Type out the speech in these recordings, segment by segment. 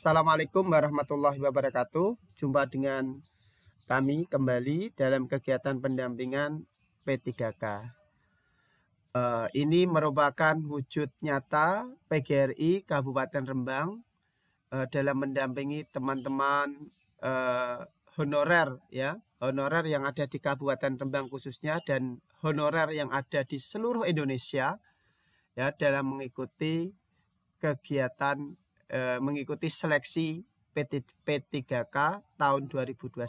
Assalamualaikum warahmatullahi wabarakatuh. Jumpa dengan kami kembali dalam kegiatan pendampingan P3K. Eh, ini merupakan wujud nyata PGRI Kabupaten Rembang eh, dalam mendampingi teman-teman eh, honorer ya, honorer yang ada di Kabupaten Rembang khususnya dan honorer yang ada di seluruh Indonesia ya dalam mengikuti kegiatan Eh, mengikuti seleksi P3K tahun 2021.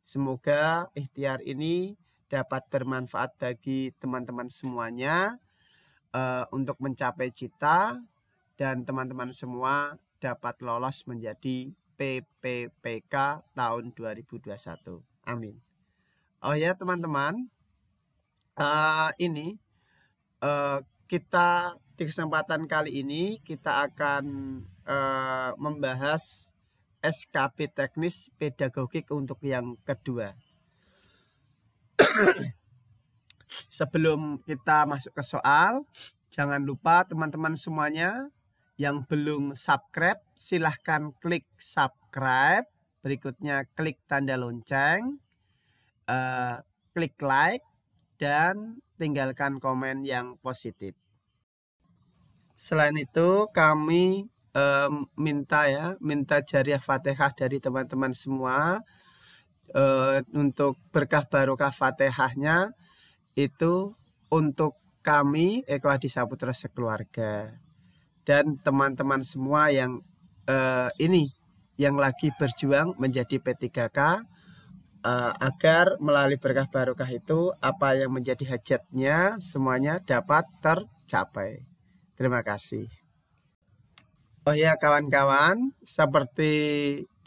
Semoga ikhtiar ini dapat bermanfaat bagi teman-teman semuanya eh, untuk mencapai cita dan teman-teman semua dapat lolos menjadi PPPK tahun 2021. Amin. Oh ya teman-teman, uh, ini uh, kita di kesempatan kali ini kita akan uh, membahas SKP teknis pedagogik untuk yang kedua. Sebelum kita masuk ke soal, jangan lupa teman-teman semuanya yang belum subscribe, silahkan klik subscribe. Berikutnya klik tanda lonceng, uh, klik like, dan tinggalkan komen yang positif. Selain itu kami eh, minta ya, minta jariah Fatihah dari teman-teman semua eh, untuk berkah barokah Fatihahnya itu untuk kami Eko Hadi Saputra sekeluarga dan teman-teman semua yang eh, ini yang lagi berjuang menjadi P3K eh, agar melalui berkah barokah itu apa yang menjadi hajatnya semuanya dapat tercapai. Terima kasih. Oh ya kawan-kawan, seperti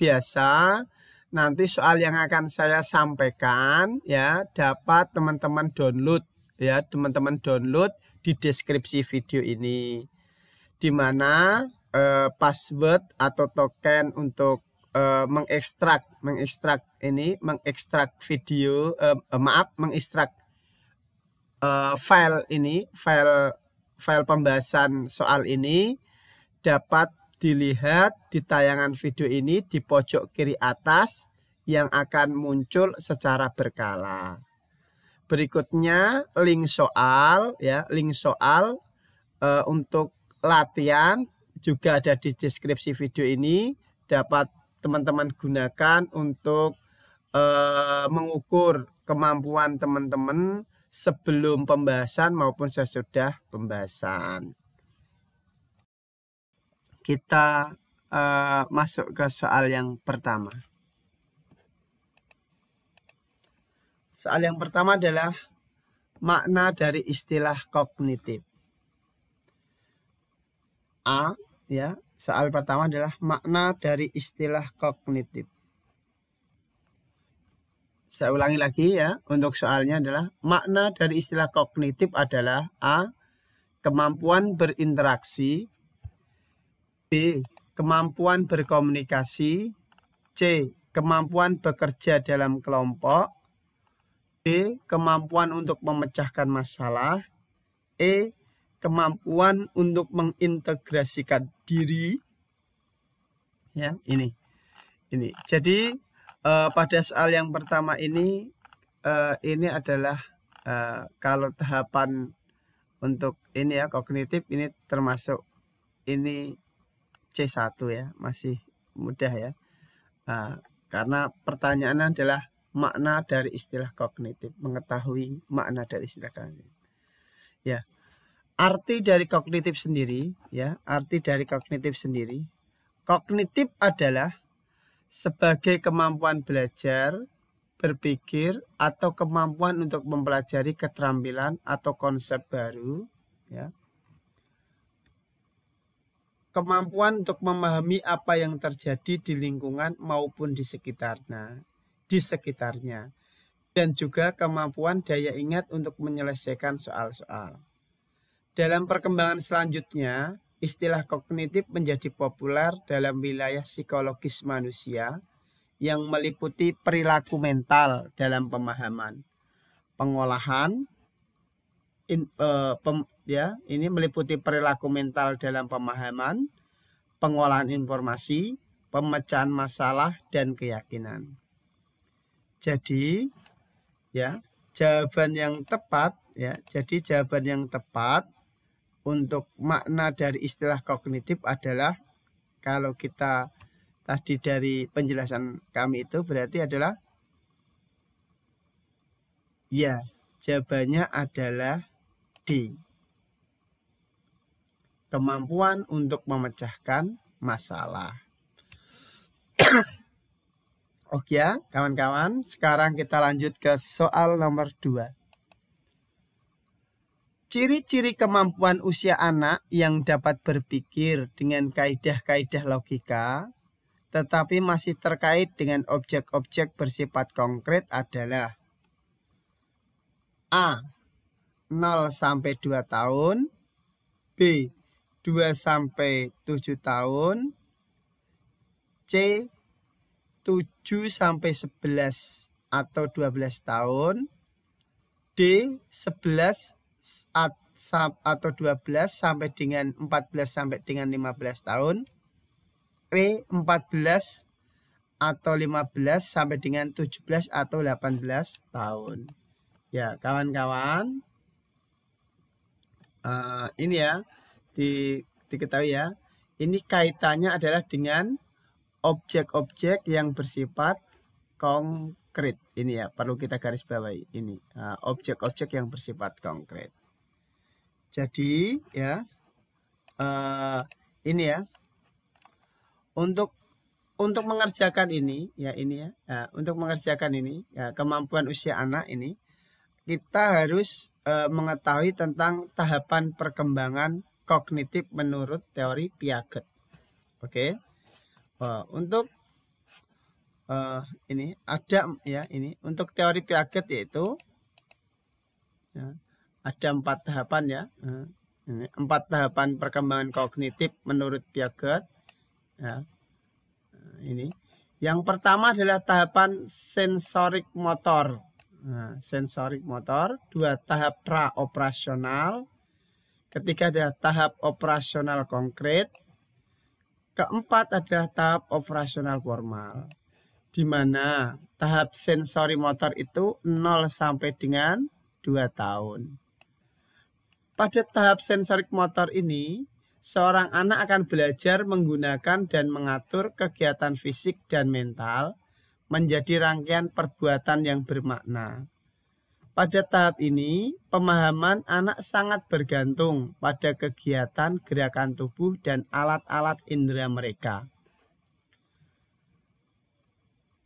biasa nanti soal yang akan saya sampaikan ya dapat teman-teman download ya teman-teman download di deskripsi video ini. Di mana eh, password atau token untuk eh, mengekstrak mengekstrak ini mengekstrak video eh, eh maaf mengekstrak uh, file ini file file pembahasan soal ini dapat dilihat di tayangan video ini di pojok kiri atas yang akan muncul secara berkala. Berikutnya link soal ya, link soal e, untuk latihan juga ada di deskripsi video ini dapat teman-teman gunakan untuk e, mengukur kemampuan teman-teman sebelum pembahasan maupun sesudah pembahasan. Kita uh, masuk ke soal yang pertama. Soal yang pertama adalah makna dari istilah kognitif. A ya, soal pertama adalah makna dari istilah kognitif. Saya ulangi lagi ya, untuk soalnya adalah makna dari istilah kognitif adalah A. Kemampuan berinteraksi B. Kemampuan berkomunikasi C. Kemampuan bekerja dalam kelompok D. Kemampuan untuk memecahkan masalah E. Kemampuan untuk mengintegrasikan diri ya ini ini jadi uh, pada soal yang pertama ini uh, ini adalah uh, kalau tahapan untuk ini ya kognitif ini termasuk ini C1 ya masih mudah ya uh, karena pertanyaannya adalah makna dari istilah kognitif mengetahui makna dari istilah kognitif ya arti dari kognitif sendiri ya arti dari kognitif sendiri kognitif adalah sebagai kemampuan belajar, berpikir, atau kemampuan untuk mempelajari keterampilan atau konsep baru, ya. Kemampuan untuk memahami apa yang terjadi di lingkungan maupun di sekitarnya, di sekitarnya. Dan juga kemampuan daya ingat untuk menyelesaikan soal-soal. Dalam perkembangan selanjutnya, Istilah kognitif menjadi populer dalam wilayah psikologis manusia yang meliputi perilaku mental dalam pemahaman, pengolahan, in, uh, pem, ya ini meliputi perilaku mental dalam pemahaman, pengolahan informasi, pemecahan masalah dan keyakinan. Jadi, ya jawaban yang tepat, ya jadi jawaban yang tepat untuk makna dari istilah kognitif adalah kalau kita tadi dari penjelasan kami itu berarti adalah ya jawabannya adalah D. Kemampuan untuk memecahkan masalah. Oke ya, kawan-kawan, sekarang kita lanjut ke soal nomor 2. Ciri-ciri kemampuan usia anak yang dapat berpikir dengan kaidah-kaidah logika tetapi masih terkait dengan objek-objek bersifat konkret adalah A. 0 sampai 2 tahun B. 2 sampai 7 tahun C. 7 sampai 11 atau 12 tahun D. 11 atau 12 sampai dengan 14 sampai dengan 15 tahun. P 14 atau 15 sampai dengan 17 atau 18 tahun. Ya, kawan-kawan. Uh, ini ya, di, diketahui ya. Ini kaitannya adalah dengan objek-objek yang bersifat konkret. Ini ya, perlu kita garis bawahi ini. Eh, objek-objek uh, objek -objek yang bersifat konkret. Jadi ya uh, ini ya untuk untuk mengerjakan ini ya ini ya, ya untuk mengerjakan ini ya kemampuan usia anak ini kita harus uh, mengetahui tentang tahapan perkembangan kognitif menurut teori Piaget. Oke. Okay? Uh, untuk uh, ini ada ya ini untuk teori Piaget yaitu ya, ada empat tahapan ya hmm. empat tahapan perkembangan kognitif menurut Piaget ya ini yang pertama adalah tahapan sensorik motor nah, sensorik motor dua tahap pra operasional ketiga adalah tahap operasional konkret keempat adalah tahap operasional formal di mana tahap sensori motor itu 0 sampai dengan 2 tahun. Pada tahap sensorik motor ini, seorang anak akan belajar menggunakan dan mengatur kegiatan fisik dan mental menjadi rangkaian perbuatan yang bermakna. Pada tahap ini, pemahaman anak sangat bergantung pada kegiatan gerakan tubuh dan alat-alat indera mereka.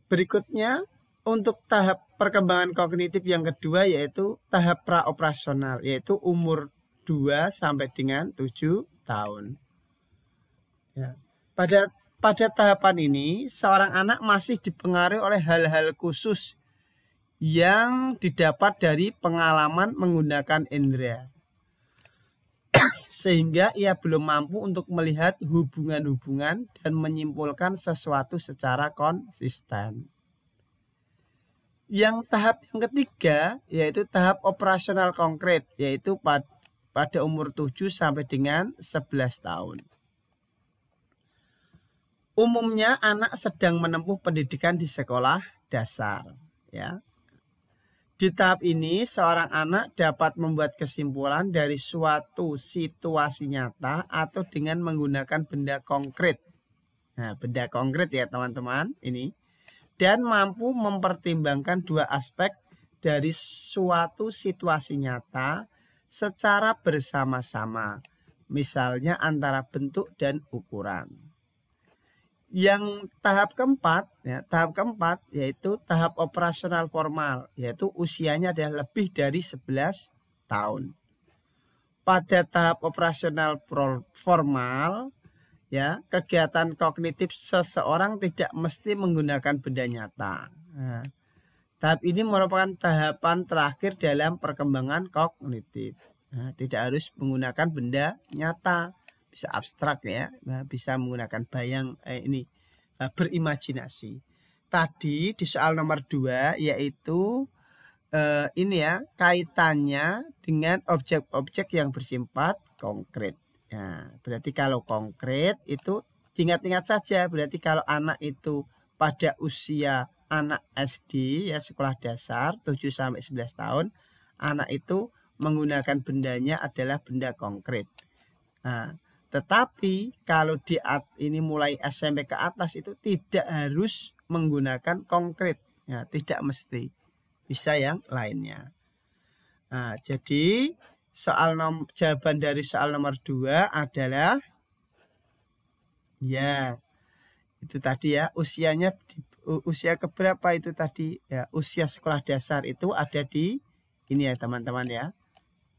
Berikutnya, untuk tahap perkembangan kognitif yang kedua yaitu tahap praoperasional, yaitu umur 2 sampai dengan 7 tahun. Ya. Pada pada tahapan ini, seorang anak masih dipengaruhi oleh hal-hal khusus yang didapat dari pengalaman menggunakan indera. Sehingga ia belum mampu untuk melihat hubungan-hubungan dan menyimpulkan sesuatu secara konsisten. Yang tahap yang ketiga yaitu tahap operasional konkret, yaitu pada pada umur 7 sampai dengan 11 tahun. Umumnya anak sedang menempuh pendidikan di sekolah dasar, ya. Di tahap ini, seorang anak dapat membuat kesimpulan dari suatu situasi nyata atau dengan menggunakan benda konkret. Nah, benda konkret ya teman-teman, ini. Dan mampu mempertimbangkan dua aspek dari suatu situasi nyata secara bersama-sama, misalnya antara bentuk dan ukuran. Yang tahap keempat, ya, tahap keempat yaitu tahap operasional formal, yaitu usianya adalah lebih dari 11 tahun. Pada tahap operasional formal, ya kegiatan kognitif seseorang tidak mesti menggunakan benda nyata. Nah, Tahap ini merupakan tahapan terakhir dalam perkembangan kognitif. Nah, tidak harus menggunakan benda nyata, bisa abstrak ya, nah, bisa menggunakan bayang eh, ini eh, berimajinasi. Tadi di soal nomor dua yaitu eh, ini ya kaitannya dengan objek-objek yang bersifat konkret. Nah, berarti kalau konkret itu ingat-ingat saja. Berarti kalau anak itu pada usia anak SD ya sekolah dasar 7 sampai 11 tahun anak itu menggunakan bendanya adalah benda konkret. Nah, tetapi kalau di ini mulai SMP ke atas itu tidak harus menggunakan konkret, ya, tidak mesti bisa yang lainnya. Nah, jadi soal nom jawaban dari soal nomor 2 adalah ya itu tadi ya usianya usia keberapa itu tadi ya usia sekolah dasar itu ada di ini ya teman-teman ya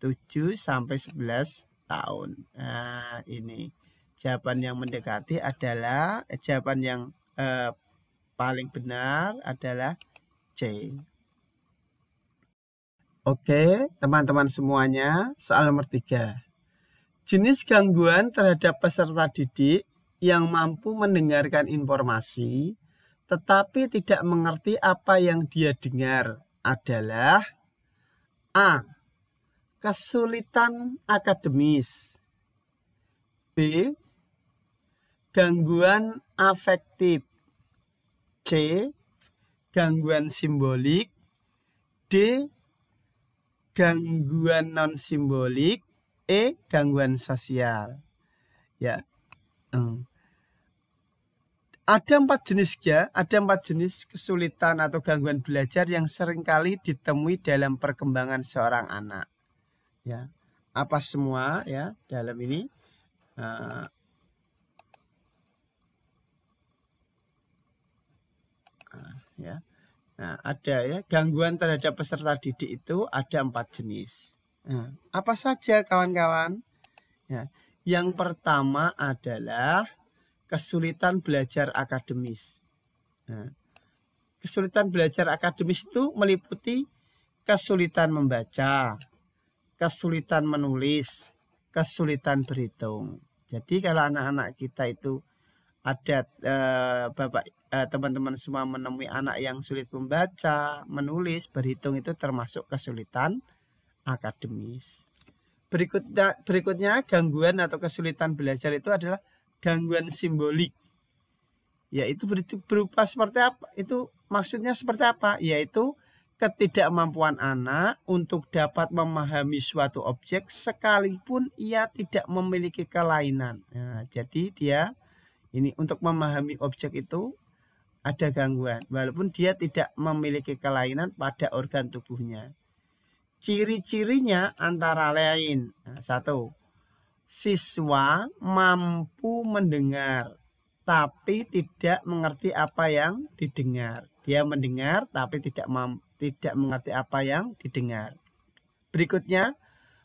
7 sampai 11 tahun nah ini jawaban yang mendekati adalah eh, jawaban yang eh, paling benar adalah C Oke teman-teman semuanya soal nomor tiga jenis gangguan terhadap peserta didik yang mampu mendengarkan informasi tetapi tidak mengerti apa yang dia dengar adalah A. Kesulitan akademis B. Gangguan afektif C. Gangguan simbolik D. Gangguan non-simbolik E. Gangguan sosial Ya hmm ada empat jenis ya, ada empat jenis kesulitan atau gangguan belajar yang seringkali ditemui dalam perkembangan seorang anak. Ya, apa semua ya dalam ini? Uh, ya, nah ada ya gangguan terhadap peserta didik itu ada empat jenis. Nah, apa saja kawan-kawan? Ya, yang pertama adalah kesulitan belajar akademis. Nah, kesulitan belajar akademis itu meliputi kesulitan membaca, kesulitan menulis, kesulitan berhitung. Jadi kalau anak-anak kita itu ada eh, bapak eh, teman-teman semua menemui anak yang sulit membaca, menulis, berhitung itu termasuk kesulitan akademis. Berikutnya, berikutnya gangguan atau kesulitan belajar itu adalah gangguan simbolik yaitu berupa seperti apa itu maksudnya seperti apa yaitu ketidakmampuan anak untuk dapat memahami suatu objek sekalipun ia tidak memiliki kelainan. Nah, jadi dia ini untuk memahami objek itu ada gangguan walaupun dia tidak memiliki kelainan pada organ tubuhnya. Ciri-cirinya antara lain nah, satu siswa mampu mendengar tapi tidak mengerti apa yang didengar. Dia mendengar tapi tidak tidak mengerti apa yang didengar. Berikutnya,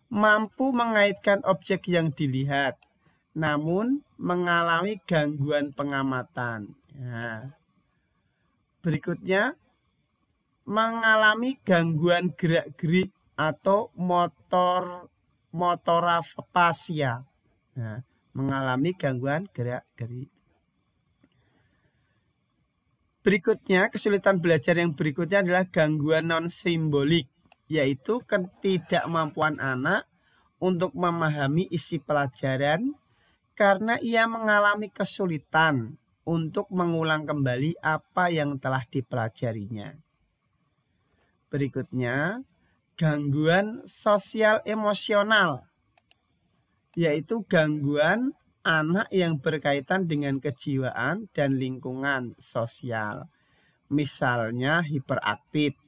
mampu mengaitkan objek yang dilihat namun mengalami gangguan pengamatan. Nah, berikutnya mengalami gangguan gerak-gerik atau motor motorafasia. Nah, mengalami gangguan gerak geri Berikutnya, kesulitan belajar yang berikutnya adalah gangguan non-simbolik, yaitu ketidakmampuan anak untuk memahami isi pelajaran karena ia mengalami kesulitan untuk mengulang kembali apa yang telah dipelajarinya. Berikutnya, gangguan sosial emosional yaitu gangguan anak yang berkaitan dengan kejiwaan dan lingkungan sosial. Misalnya hiperaktif,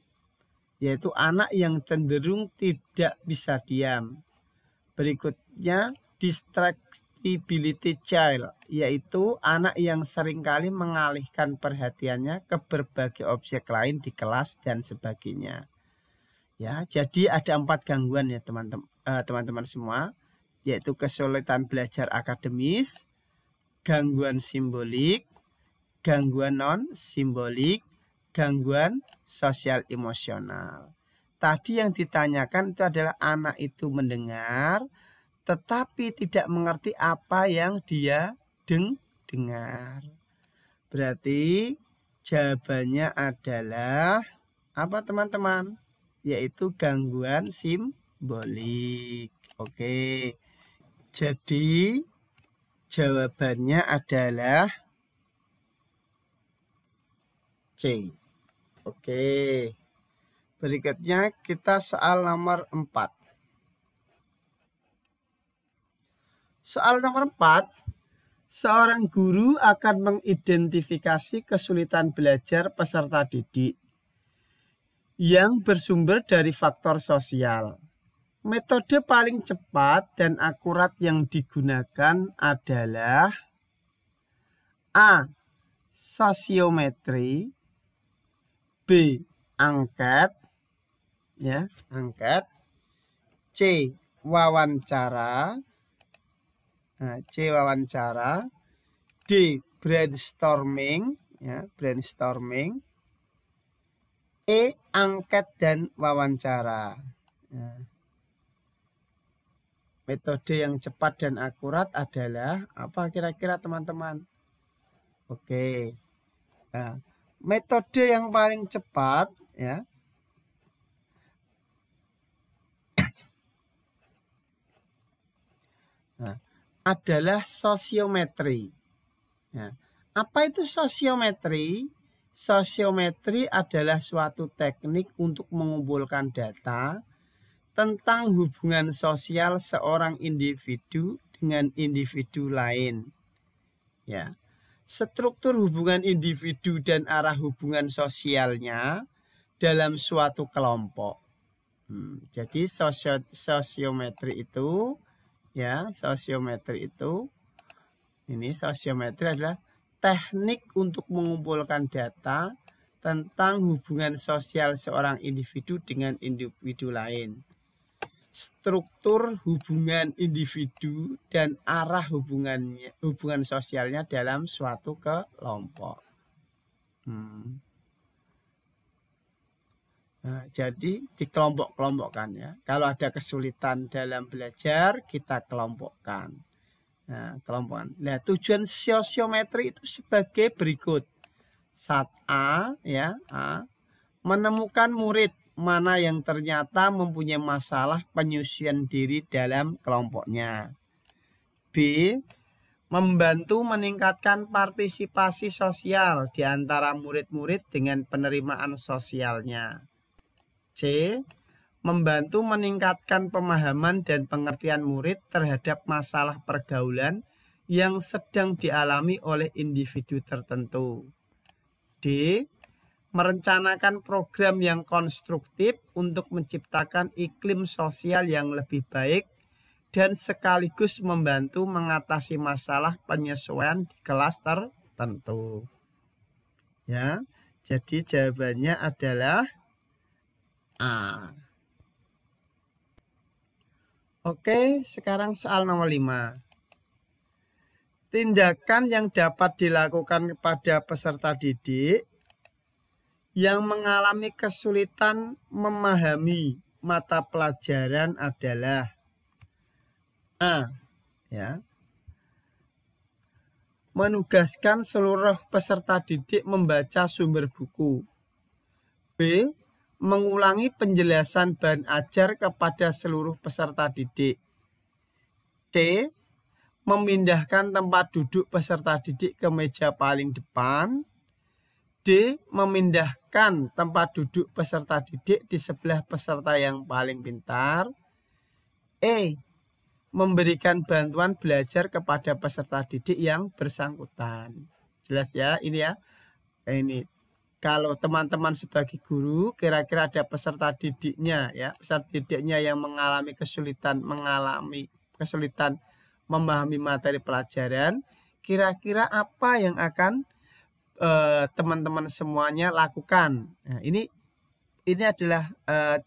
yaitu anak yang cenderung tidak bisa diam. Berikutnya distractibility child, yaitu anak yang seringkali mengalihkan perhatiannya ke berbagai objek lain di kelas dan sebagainya. Ya, jadi ada empat gangguan ya teman-teman eh, teman-teman semua, yaitu kesulitan belajar akademis, gangguan simbolik, gangguan non simbolik, gangguan sosial emosional. Tadi yang ditanyakan itu adalah anak itu mendengar tetapi tidak mengerti apa yang dia deng dengar. Berarti jawabannya adalah apa teman-teman? yaitu gangguan simbolik. Oke. Jadi jawabannya adalah C. Oke. Berikutnya kita soal nomor 4. Soal nomor empat Seorang guru akan mengidentifikasi kesulitan belajar peserta didik yang bersumber dari faktor sosial. Metode paling cepat dan akurat yang digunakan adalah A. Sosiometri B. Angket ya, angket C. Wawancara nah, C. Wawancara D. Brainstorming ya, brainstorming E. Angket dan wawancara. Ya. Metode yang cepat dan akurat adalah apa kira-kira teman-teman? Oke. ya. metode yang paling cepat ya. Nah, adalah sosiometri. Ya. Apa itu sosiometri? Sosiometri adalah suatu teknik untuk mengumpulkan data tentang hubungan sosial seorang individu dengan individu lain. Ya. Struktur hubungan individu dan arah hubungan sosialnya dalam suatu kelompok. Hmm, jadi sosio sosiometri itu ya, sosiometri itu ini sosiometri adalah teknik untuk mengumpulkan data tentang hubungan sosial seorang individu dengan individu lain. Struktur hubungan individu dan arah hubungannya, hubungan sosialnya dalam suatu kelompok. Hmm. Nah, jadi dikelompok-kelompokkan ya. Kalau ada kesulitan dalam belajar, kita kelompokkan Nah, kelompokan. Nah, tujuan sosiometri itu sebagai berikut. Saat A ya, A menemukan murid mana yang ternyata mempunyai masalah penyusian diri dalam kelompoknya. B membantu meningkatkan partisipasi sosial di antara murid-murid dengan penerimaan sosialnya. C membantu meningkatkan pemahaman dan pengertian murid terhadap masalah pergaulan yang sedang dialami oleh individu tertentu. D. Merencanakan program yang konstruktif untuk menciptakan iklim sosial yang lebih baik dan sekaligus membantu mengatasi masalah penyesuaian di kelas tertentu. Ya, jadi jawabannya adalah A. Oke, sekarang soal nomor 5. Tindakan yang dapat dilakukan kepada peserta didik yang mengalami kesulitan memahami mata pelajaran adalah A. Ya. Menugaskan seluruh peserta didik membaca sumber buku. B mengulangi penjelasan bahan ajar kepada seluruh peserta didik. C. Memindahkan tempat duduk peserta didik ke meja paling depan. D. Memindahkan tempat duduk peserta didik di sebelah peserta yang paling pintar. E. Memberikan bantuan belajar kepada peserta didik yang bersangkutan. Jelas ya, ini ya. Ini kalau teman-teman sebagai guru kira-kira ada peserta didiknya ya peserta didiknya yang mengalami kesulitan mengalami kesulitan memahami materi pelajaran kira-kira apa yang akan eh, teman-teman eh, semuanya lakukan nah, ini ini adalah eh,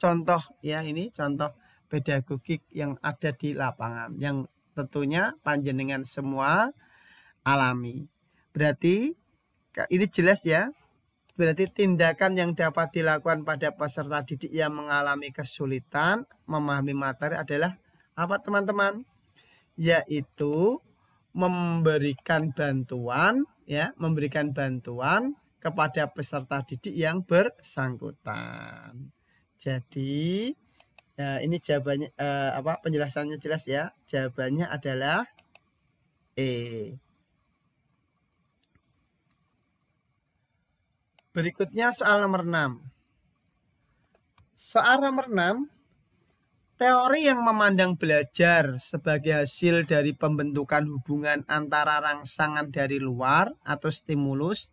contoh ya ini contoh pedagogik yang ada di lapangan yang tentunya panjenengan semua alami berarti ini jelas ya berarti tindakan yang dapat dilakukan pada peserta didik yang mengalami kesulitan memahami materi adalah apa teman-teman yaitu memberikan bantuan ya memberikan bantuan kepada peserta didik yang bersangkutan jadi ya, ini jawabannya eh, apa penjelasannya jelas ya jawabannya adalah E Berikutnya soal nomor 6. Soal nomor 6, teori yang memandang belajar sebagai hasil dari pembentukan hubungan antara rangsangan dari luar atau stimulus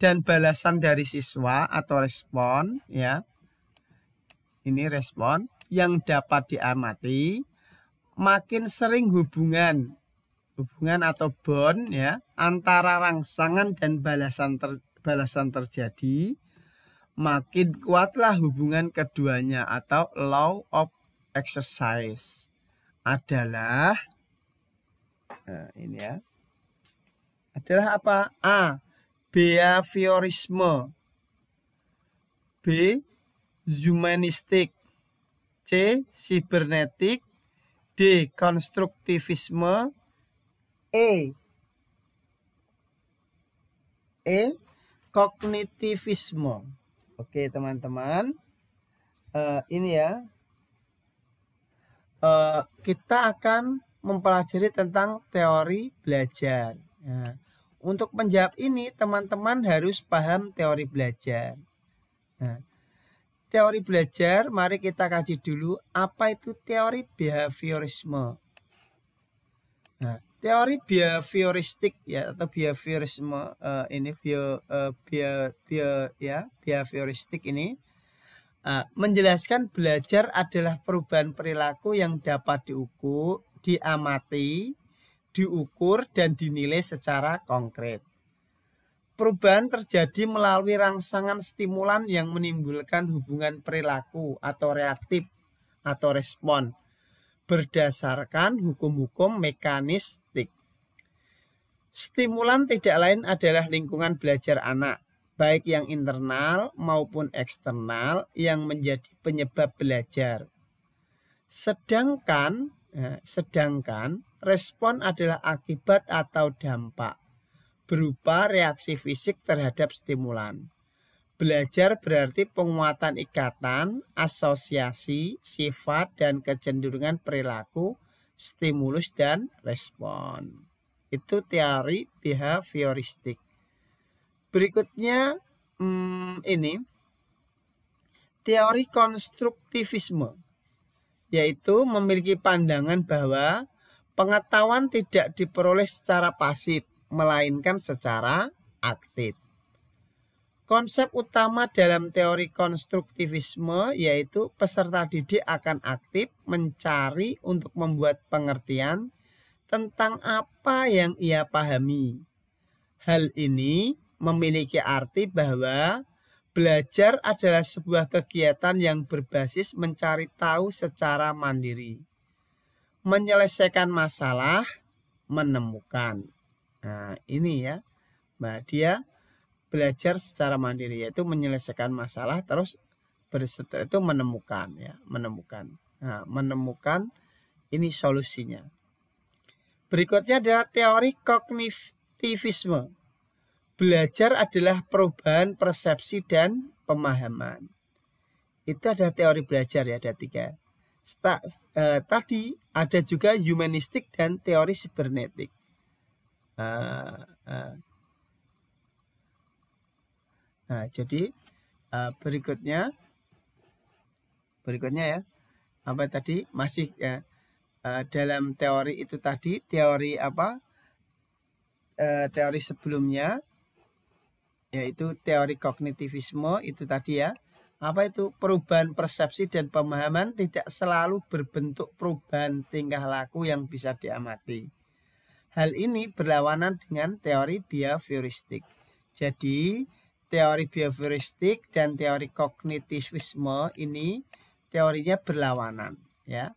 dan balasan dari siswa atau respon ya. Ini respon yang dapat diamati makin sering hubungan hubungan atau bond ya antara rangsangan dan balasan ter balasan terjadi, makin kuatlah hubungan keduanya atau law of exercise adalah nah ini ya adalah apa A behaviorisme B humanistik C sibernetik D konstruktivisme E E kognitivisme. Oke, teman-teman. Uh, ini ya. Uh, kita akan mempelajari tentang teori belajar. Nah, untuk menjawab ini, teman-teman harus paham teori belajar. Nah, teori belajar, mari kita kaji dulu apa itu teori behaviorisme. Nah, teori behavioristik ya atau behaviorisme uh, eh, ini bio uh, bio bio ya behavioristik ini uh, menjelaskan belajar adalah perubahan perilaku yang dapat diukur, diamati, diukur dan dinilai secara konkret. Perubahan terjadi melalui rangsangan stimulan yang menimbulkan hubungan perilaku atau reaktif atau respon berdasarkan hukum-hukum mekanis Stimulan tidak lain adalah lingkungan belajar anak, baik yang internal maupun eksternal yang menjadi penyebab belajar. Sedangkan ya, sedangkan respon adalah akibat atau dampak berupa reaksi fisik terhadap stimulan. Belajar berarti penguatan ikatan, asosiasi, sifat, dan kecenderungan perilaku, stimulus, dan respon. Itu teori behavioristik. Berikutnya hmm, ini teori konstruktivisme yaitu memiliki pandangan bahwa pengetahuan tidak diperoleh secara pasif melainkan secara aktif. Konsep utama dalam teori konstruktivisme yaitu peserta didik akan aktif mencari untuk membuat pengertian tentang apa yang ia pahami. Hal ini memiliki arti bahwa belajar adalah sebuah kegiatan yang berbasis mencari tahu secara mandiri, menyelesaikan masalah, menemukan. Nah, ini ya, Mbak Dia belajar secara mandiri yaitu menyelesaikan masalah terus berserta itu menemukan ya, menemukan. Nah, menemukan ini solusinya. Berikutnya adalah teori kognitivisme. Belajar adalah perubahan persepsi dan pemahaman. Itu ada teori belajar ya, ada tiga. E, tadi ada juga humanistik dan teori sibernetik. E, e. Nah, jadi berikutnya, berikutnya ya, apa tadi masih ya Eh, dalam teori itu tadi teori apa uh, teori sebelumnya yaitu teori kognitivisme itu tadi ya apa itu perubahan persepsi dan pemahaman tidak selalu berbentuk perubahan tingkah laku yang bisa diamati. Hal ini berlawanan dengan teori behavioristik. Jadi, teori behavioristik dan teori kognitivisme ini teorinya berlawanan, ya.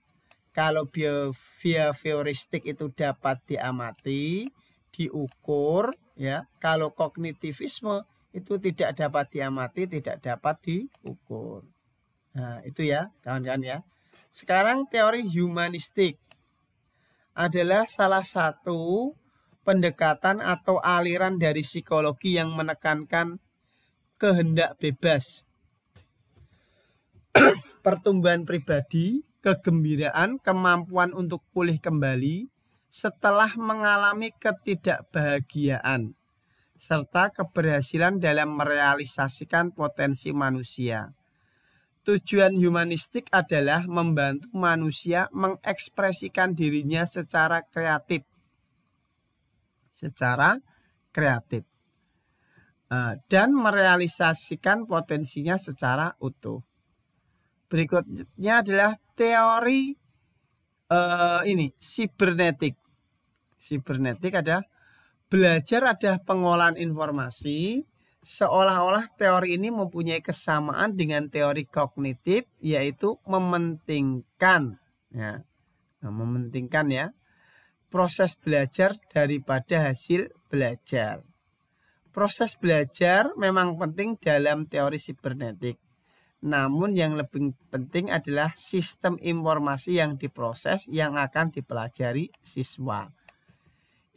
Kalau behavioristik itu dapat diamati, diukur, ya. Kalau kognitivisme itu tidak dapat diamati, tidak dapat diukur. Nah, itu ya, kawan-kawan ya. Sekarang teori humanistik adalah salah satu pendekatan atau aliran dari psikologi yang menekankan kehendak bebas, pertumbuhan pribadi, kegembiraan, kemampuan untuk pulih kembali setelah mengalami ketidakbahagiaan, serta keberhasilan dalam merealisasikan potensi manusia. Tujuan humanistik adalah membantu manusia mengekspresikan dirinya secara kreatif. Secara kreatif. Ah, dan merealisasikan potensinya secara utuh. Berikutnya adalah teori uh, ini sibernetik. Sibernetik ada belajar ada pengolahan informasi seolah-olah teori ini mempunyai kesamaan dengan teori kognitif yaitu mementingkan ya. Nah, mementingkan ya proses belajar daripada hasil belajar. Proses belajar memang penting dalam teori sibernetik namun yang lebih penting adalah sistem informasi yang diproses yang akan dipelajari siswa.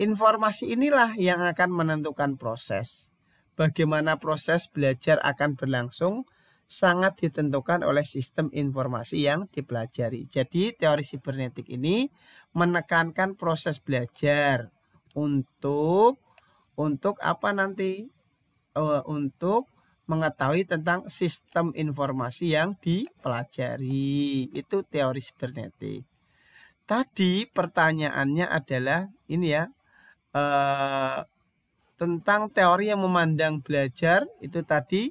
Informasi inilah yang akan menentukan proses. Bagaimana proses belajar akan berlangsung sangat ditentukan oleh sistem informasi yang dipelajari. Jadi teori sibernetik ini menekankan proses belajar untuk untuk apa nanti? Uh, untuk mengetahui tentang sistem informasi yang dipelajari. Itu teori sibernetik. Tadi pertanyaannya adalah ini ya eh, tentang teori yang memandang belajar itu tadi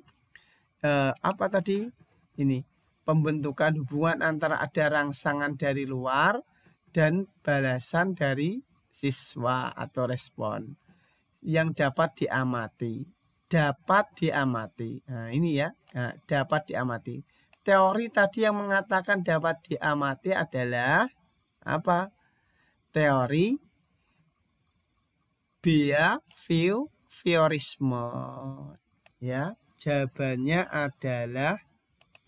eh, apa tadi ini pembentukan hubungan antara ada rangsangan dari luar dan balasan dari siswa atau respon yang dapat diamati dapat diamati. Nah, ini ya, nah, dapat diamati. Teori tadi yang mengatakan dapat diamati adalah apa? Teori fiorisme. Ya, jawabannya adalah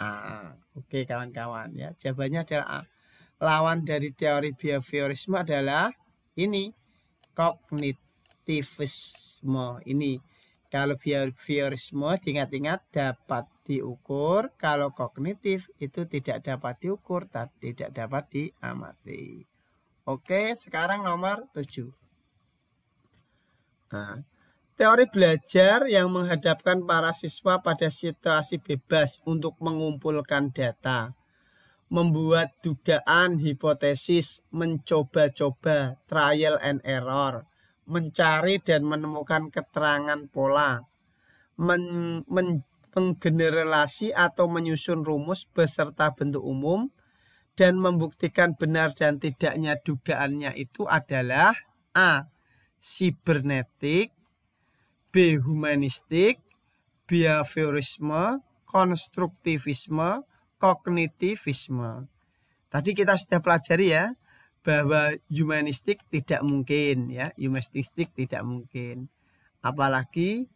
A. Oke, kawan-kawan ya. Jawabannya adalah A. Lawan dari teori behaviorisme adalah ini kognitivisme. Ini kalau voyeurisme ingat-ingat dapat diukur, kalau kognitif itu tidak dapat diukur, tapi tidak dapat diamati. Oke, sekarang nomor 7. Nah, teori belajar yang menghadapkan para siswa pada situasi bebas untuk mengumpulkan data, membuat dugaan, hipotesis, mencoba-coba, trial and error, mencari dan menemukan keterangan pola, men, men, menggenerasi atau menyusun rumus beserta bentuk umum, dan membuktikan benar dan tidaknya dugaannya itu adalah A. Sibernetik B. Humanistik Behaviorisme Konstruktivisme Kognitivisme Tadi kita sudah pelajari ya bahwa humanistik tidak mungkin ya humanistik tidak mungkin apalagi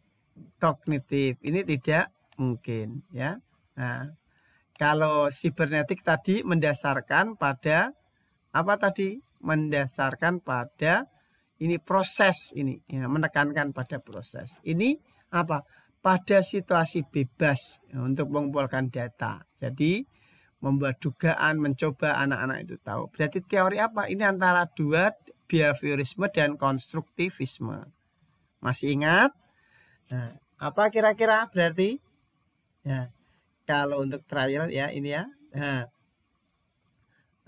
kognitif ini tidak mungkin ya nah kalau sibernetik tadi mendasarkan pada apa tadi mendasarkan pada ini proses ini ya, menekankan pada proses ini apa pada situasi bebas ya, untuk mengumpulkan data jadi membuat dugaan, mencoba anak-anak itu tahu. Berarti teori apa? Ini antara dua behaviorisme dan konstruktivisme. Masih ingat? Nah, apa kira-kira berarti? Ya, kalau untuk trial ya ini ya. ya.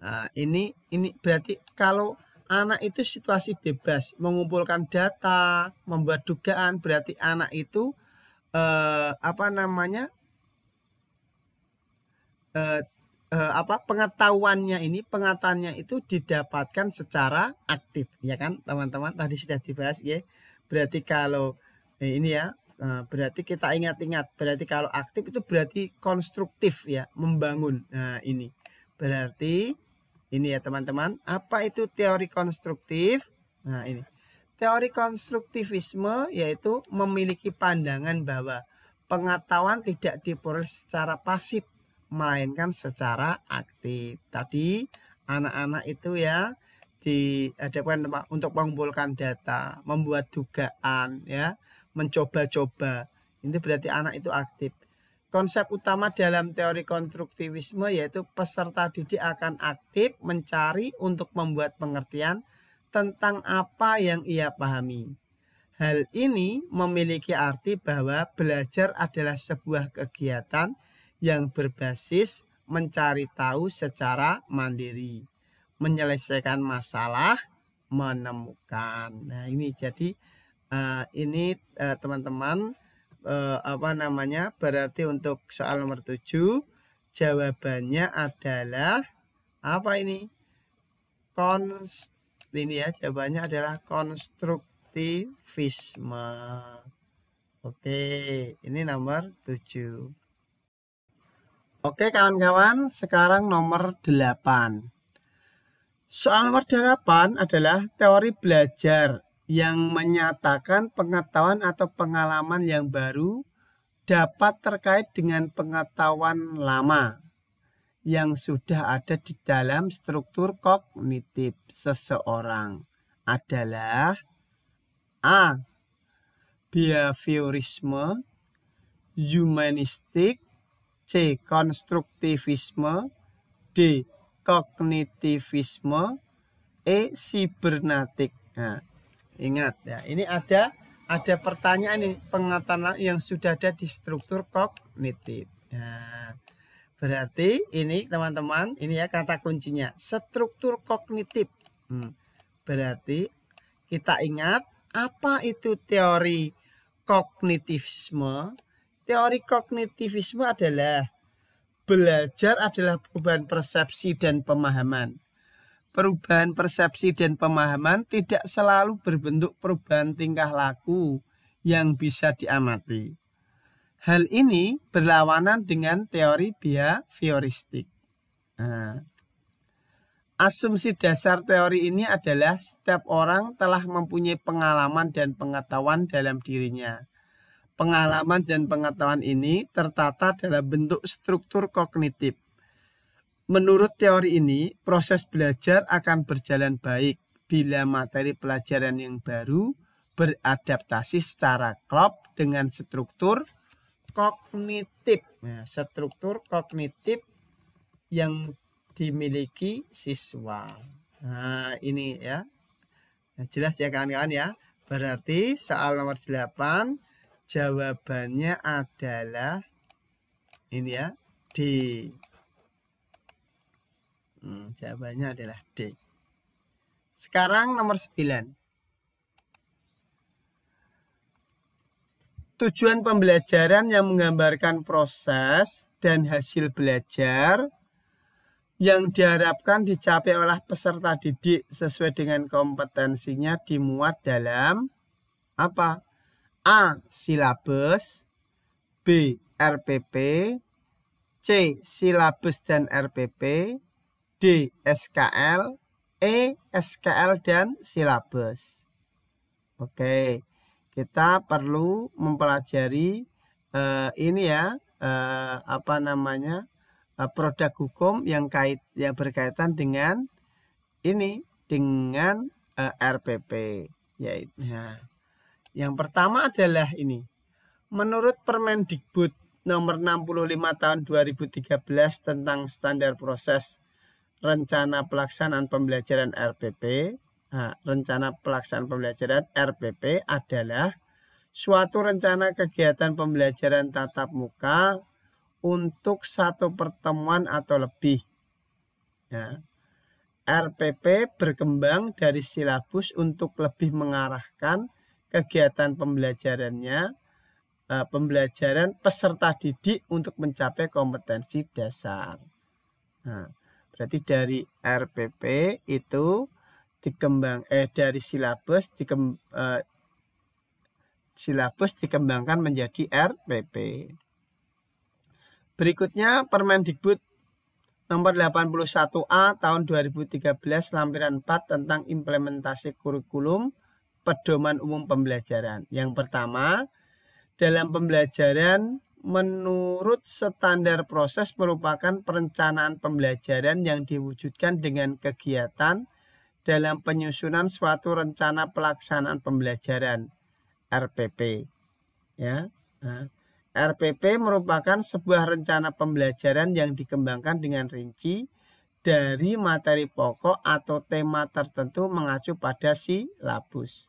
Nah, ini ini berarti kalau anak itu situasi bebas, mengumpulkan data, membuat dugaan, berarti anak itu eh, apa namanya? Eh, eh, apa pengetahuannya ini pengetahuannya itu didapatkan secara aktif ya kan teman-teman tadi sudah dibahas ya berarti kalau eh, ini ya eh, berarti kita ingat-ingat berarti kalau aktif itu berarti konstruktif ya membangun nah ini berarti ini ya teman-teman apa itu teori konstruktif nah ini teori konstruktivisme yaitu memiliki pandangan bahwa pengetahuan tidak diperoleh secara pasif melainkan secara aktif. Tadi anak-anak itu ya di dihadapkan untuk mengumpulkan data, membuat dugaan ya, mencoba-coba. Ini berarti anak itu aktif. Konsep utama dalam teori konstruktivisme yaitu peserta didik akan aktif mencari untuk membuat pengertian tentang apa yang ia pahami. Hal ini memiliki arti bahwa belajar adalah sebuah kegiatan yang berbasis mencari tahu secara mandiri, menyelesaikan masalah, menemukan. Nah, ini jadi eh, ini eh, teman-teman eh, apa namanya? Berarti untuk soal nomor 7 jawabannya adalah apa ini? Konst ini ya jawabannya adalah konstruktivisme. Oke, ini nomor 7. Oke kawan-kawan, sekarang nomor 8. Soal nomor 8 adalah teori belajar yang menyatakan pengetahuan atau pengalaman yang baru dapat terkait dengan pengetahuan lama yang sudah ada di dalam struktur kognitif seseorang adalah A. Behaviorisme, humanistik, C. Konstruktivisme D. Kognitivisme E. Sibernatik nah, Ingat ya, ini ada ada pertanyaan ini, pengetahuan yang sudah ada di struktur kognitif nah, Berarti ini teman-teman, ini ya kata kuncinya Struktur kognitif hmm, Berarti kita ingat apa itu teori kognitivisme Teori kognitivisme adalah belajar adalah perubahan persepsi dan pemahaman. Perubahan persepsi dan pemahaman tidak selalu berbentuk perubahan tingkah laku yang bisa diamati. Hal ini berlawanan dengan teori behavioristik. Nah, asumsi dasar teori ini adalah setiap orang telah mempunyai pengalaman dan pengetahuan dalam dirinya Pengalaman dan pengetahuan ini tertata dalam bentuk struktur kognitif. Menurut teori ini, proses belajar akan berjalan baik bila materi pelajaran yang baru beradaptasi secara klop dengan struktur kognitif. Nah, struktur kognitif yang dimiliki siswa. Nah, ini ya. Nah, jelas ya kawan-kawan ya. Berarti soal nomor 8 Jawabannya adalah ini ya, D. Hmm, jawabannya adalah D. Sekarang nomor 9. Tujuan pembelajaran yang menggambarkan proses dan hasil belajar yang diharapkan dicapai oleh peserta didik sesuai dengan kompetensinya dimuat dalam apa? A. Silabus B. RPP C. Silabus dan RPP D. SKL E. SKL dan silabus Oke kita perlu mempelajari uh, ini ya uh, apa namanya eh, produk hukum yang kait yang berkaitan dengan ini dengan uh, RPP yaitu Nah. Yang pertama adalah ini. Menurut Permendikbud nomor 65 tahun 2013 tentang standar proses rencana pelaksanaan pembelajaran RPP, nah, rencana pelaksanaan pembelajaran RPP adalah suatu rencana kegiatan pembelajaran tatap muka untuk satu pertemuan atau lebih. Ya. RPP berkembang dari silabus untuk lebih mengarahkan kegiatan pembelajarannya, eh, pembelajaran peserta didik untuk mencapai kompetensi dasar. Nah, berarti dari RPP itu dikembang eh dari silabus dikem, eh, silabus dikembangkan menjadi RPP. Berikutnya Permen Permendikbud nomor 81A tahun 2013 lampiran 4 tentang implementasi kurikulum pedoman umum pembelajaran. Yang pertama, dalam pembelajaran menurut standar proses merupakan perencanaan pembelajaran yang diwujudkan dengan kegiatan dalam penyusunan suatu rencana pelaksanaan pembelajaran RPP. Ya. Nah, RPP merupakan sebuah rencana pembelajaran yang dikembangkan dengan rinci dari materi pokok atau tema tertentu mengacu pada silabus.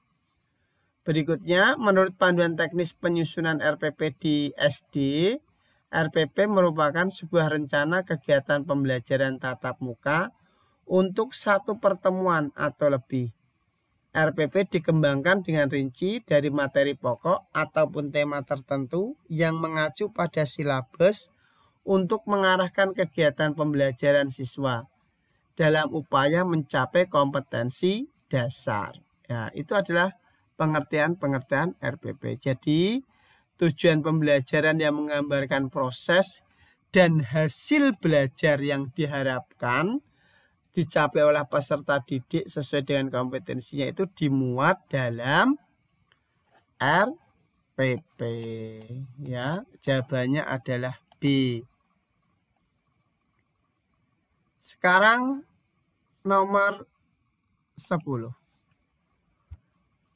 Berikutnya, menurut panduan teknis penyusunan RPP di SD, RPP merupakan sebuah rencana kegiatan pembelajaran tatap muka untuk satu pertemuan atau lebih. RPP dikembangkan dengan rinci dari materi pokok ataupun tema tertentu yang mengacu pada silabus untuk mengarahkan kegiatan pembelajaran siswa dalam upaya mencapai kompetensi dasar. Ya, itu adalah pengertian-pengertian RPP. Jadi tujuan pembelajaran yang menggambarkan proses dan hasil belajar yang diharapkan dicapai oleh peserta didik sesuai dengan kompetensinya itu dimuat dalam RPP ya jawabannya adalah B sekarang nomor 10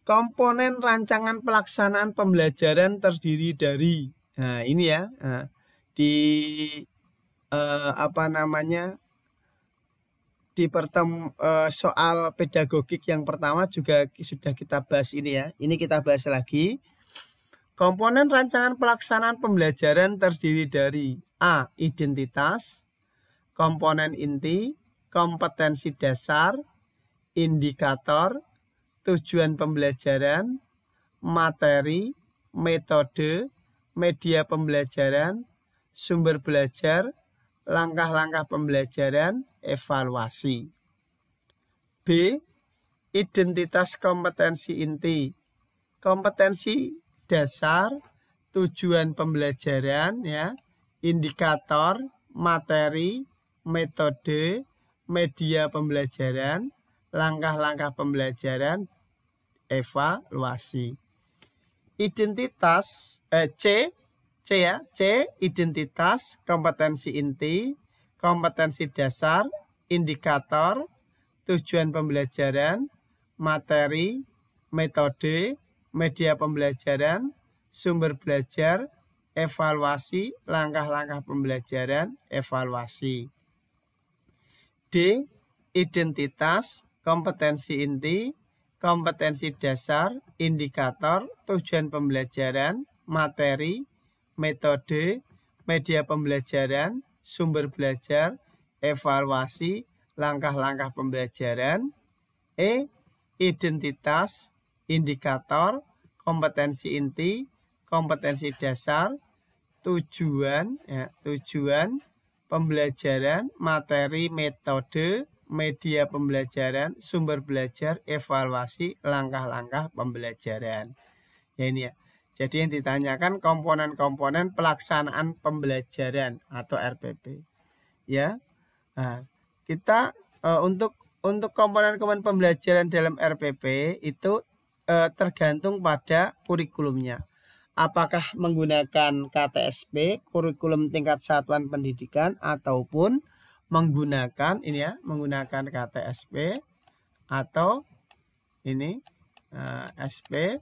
Komponen rancangan pelaksanaan pembelajaran terdiri dari nah ini ya nah, di eh, apa namanya di pertem eh, soal pedagogik yang pertama juga sudah kita bahas ini ya. Ini kita bahas lagi. Komponen rancangan pelaksanaan pembelajaran terdiri dari A. Identitas Komponen inti Kompetensi dasar Indikator tujuan pembelajaran, materi, metode, media pembelajaran, sumber belajar, langkah-langkah pembelajaran, evaluasi. B. Identitas kompetensi inti. Kompetensi dasar, tujuan pembelajaran, ya, indikator, materi, metode, media pembelajaran, langkah-langkah pembelajaran, evaluasi. Identitas eh, C C ya, C identitas, kompetensi inti, kompetensi dasar, indikator, tujuan pembelajaran, materi, metode, media pembelajaran, sumber belajar, evaluasi, langkah-langkah pembelajaran, evaluasi. D. Identitas, kompetensi inti, kompetensi dasar, indikator, tujuan pembelajaran, materi, metode, media pembelajaran, sumber belajar, evaluasi, langkah-langkah pembelajaran, E. Identitas, indikator, kompetensi inti, kompetensi dasar, tujuan, ya, tujuan, pembelajaran, materi, metode, media pembelajaran, sumber belajar, evaluasi, langkah-langkah pembelajaran. Ya ini ya. Jadi yang ditanyakan komponen-komponen pelaksanaan pembelajaran atau RPP. Ya. Nah, kita e, untuk untuk komponen-komponen pembelajaran dalam RPP itu e, tergantung pada kurikulumnya. Apakah menggunakan KTSP, kurikulum tingkat satuan pendidikan ataupun menggunakan ini ya, menggunakan KTSP atau ini uh, eh, SP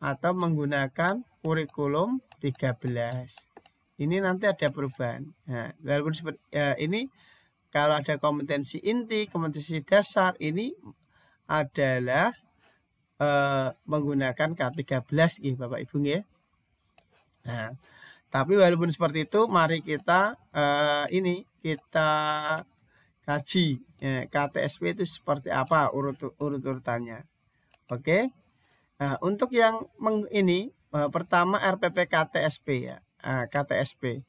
atau menggunakan kurikulum 13. Ini nanti ada perubahan. Nah, walaupun seperti, uh, ini kalau ada kompetensi inti, kompetensi dasar ini adalah uh, menggunakan K13 ya gitu, Bapak Ibu ya. Nah, tapi walaupun seperti itu, mari kita uh, ini kita kaji ya, KTSP itu seperti apa urut urut urutannya. Oke. Okay? Nah, untuk yang meng, ini uh, pertama RPP KTSP ya, uh, eh, KTSP.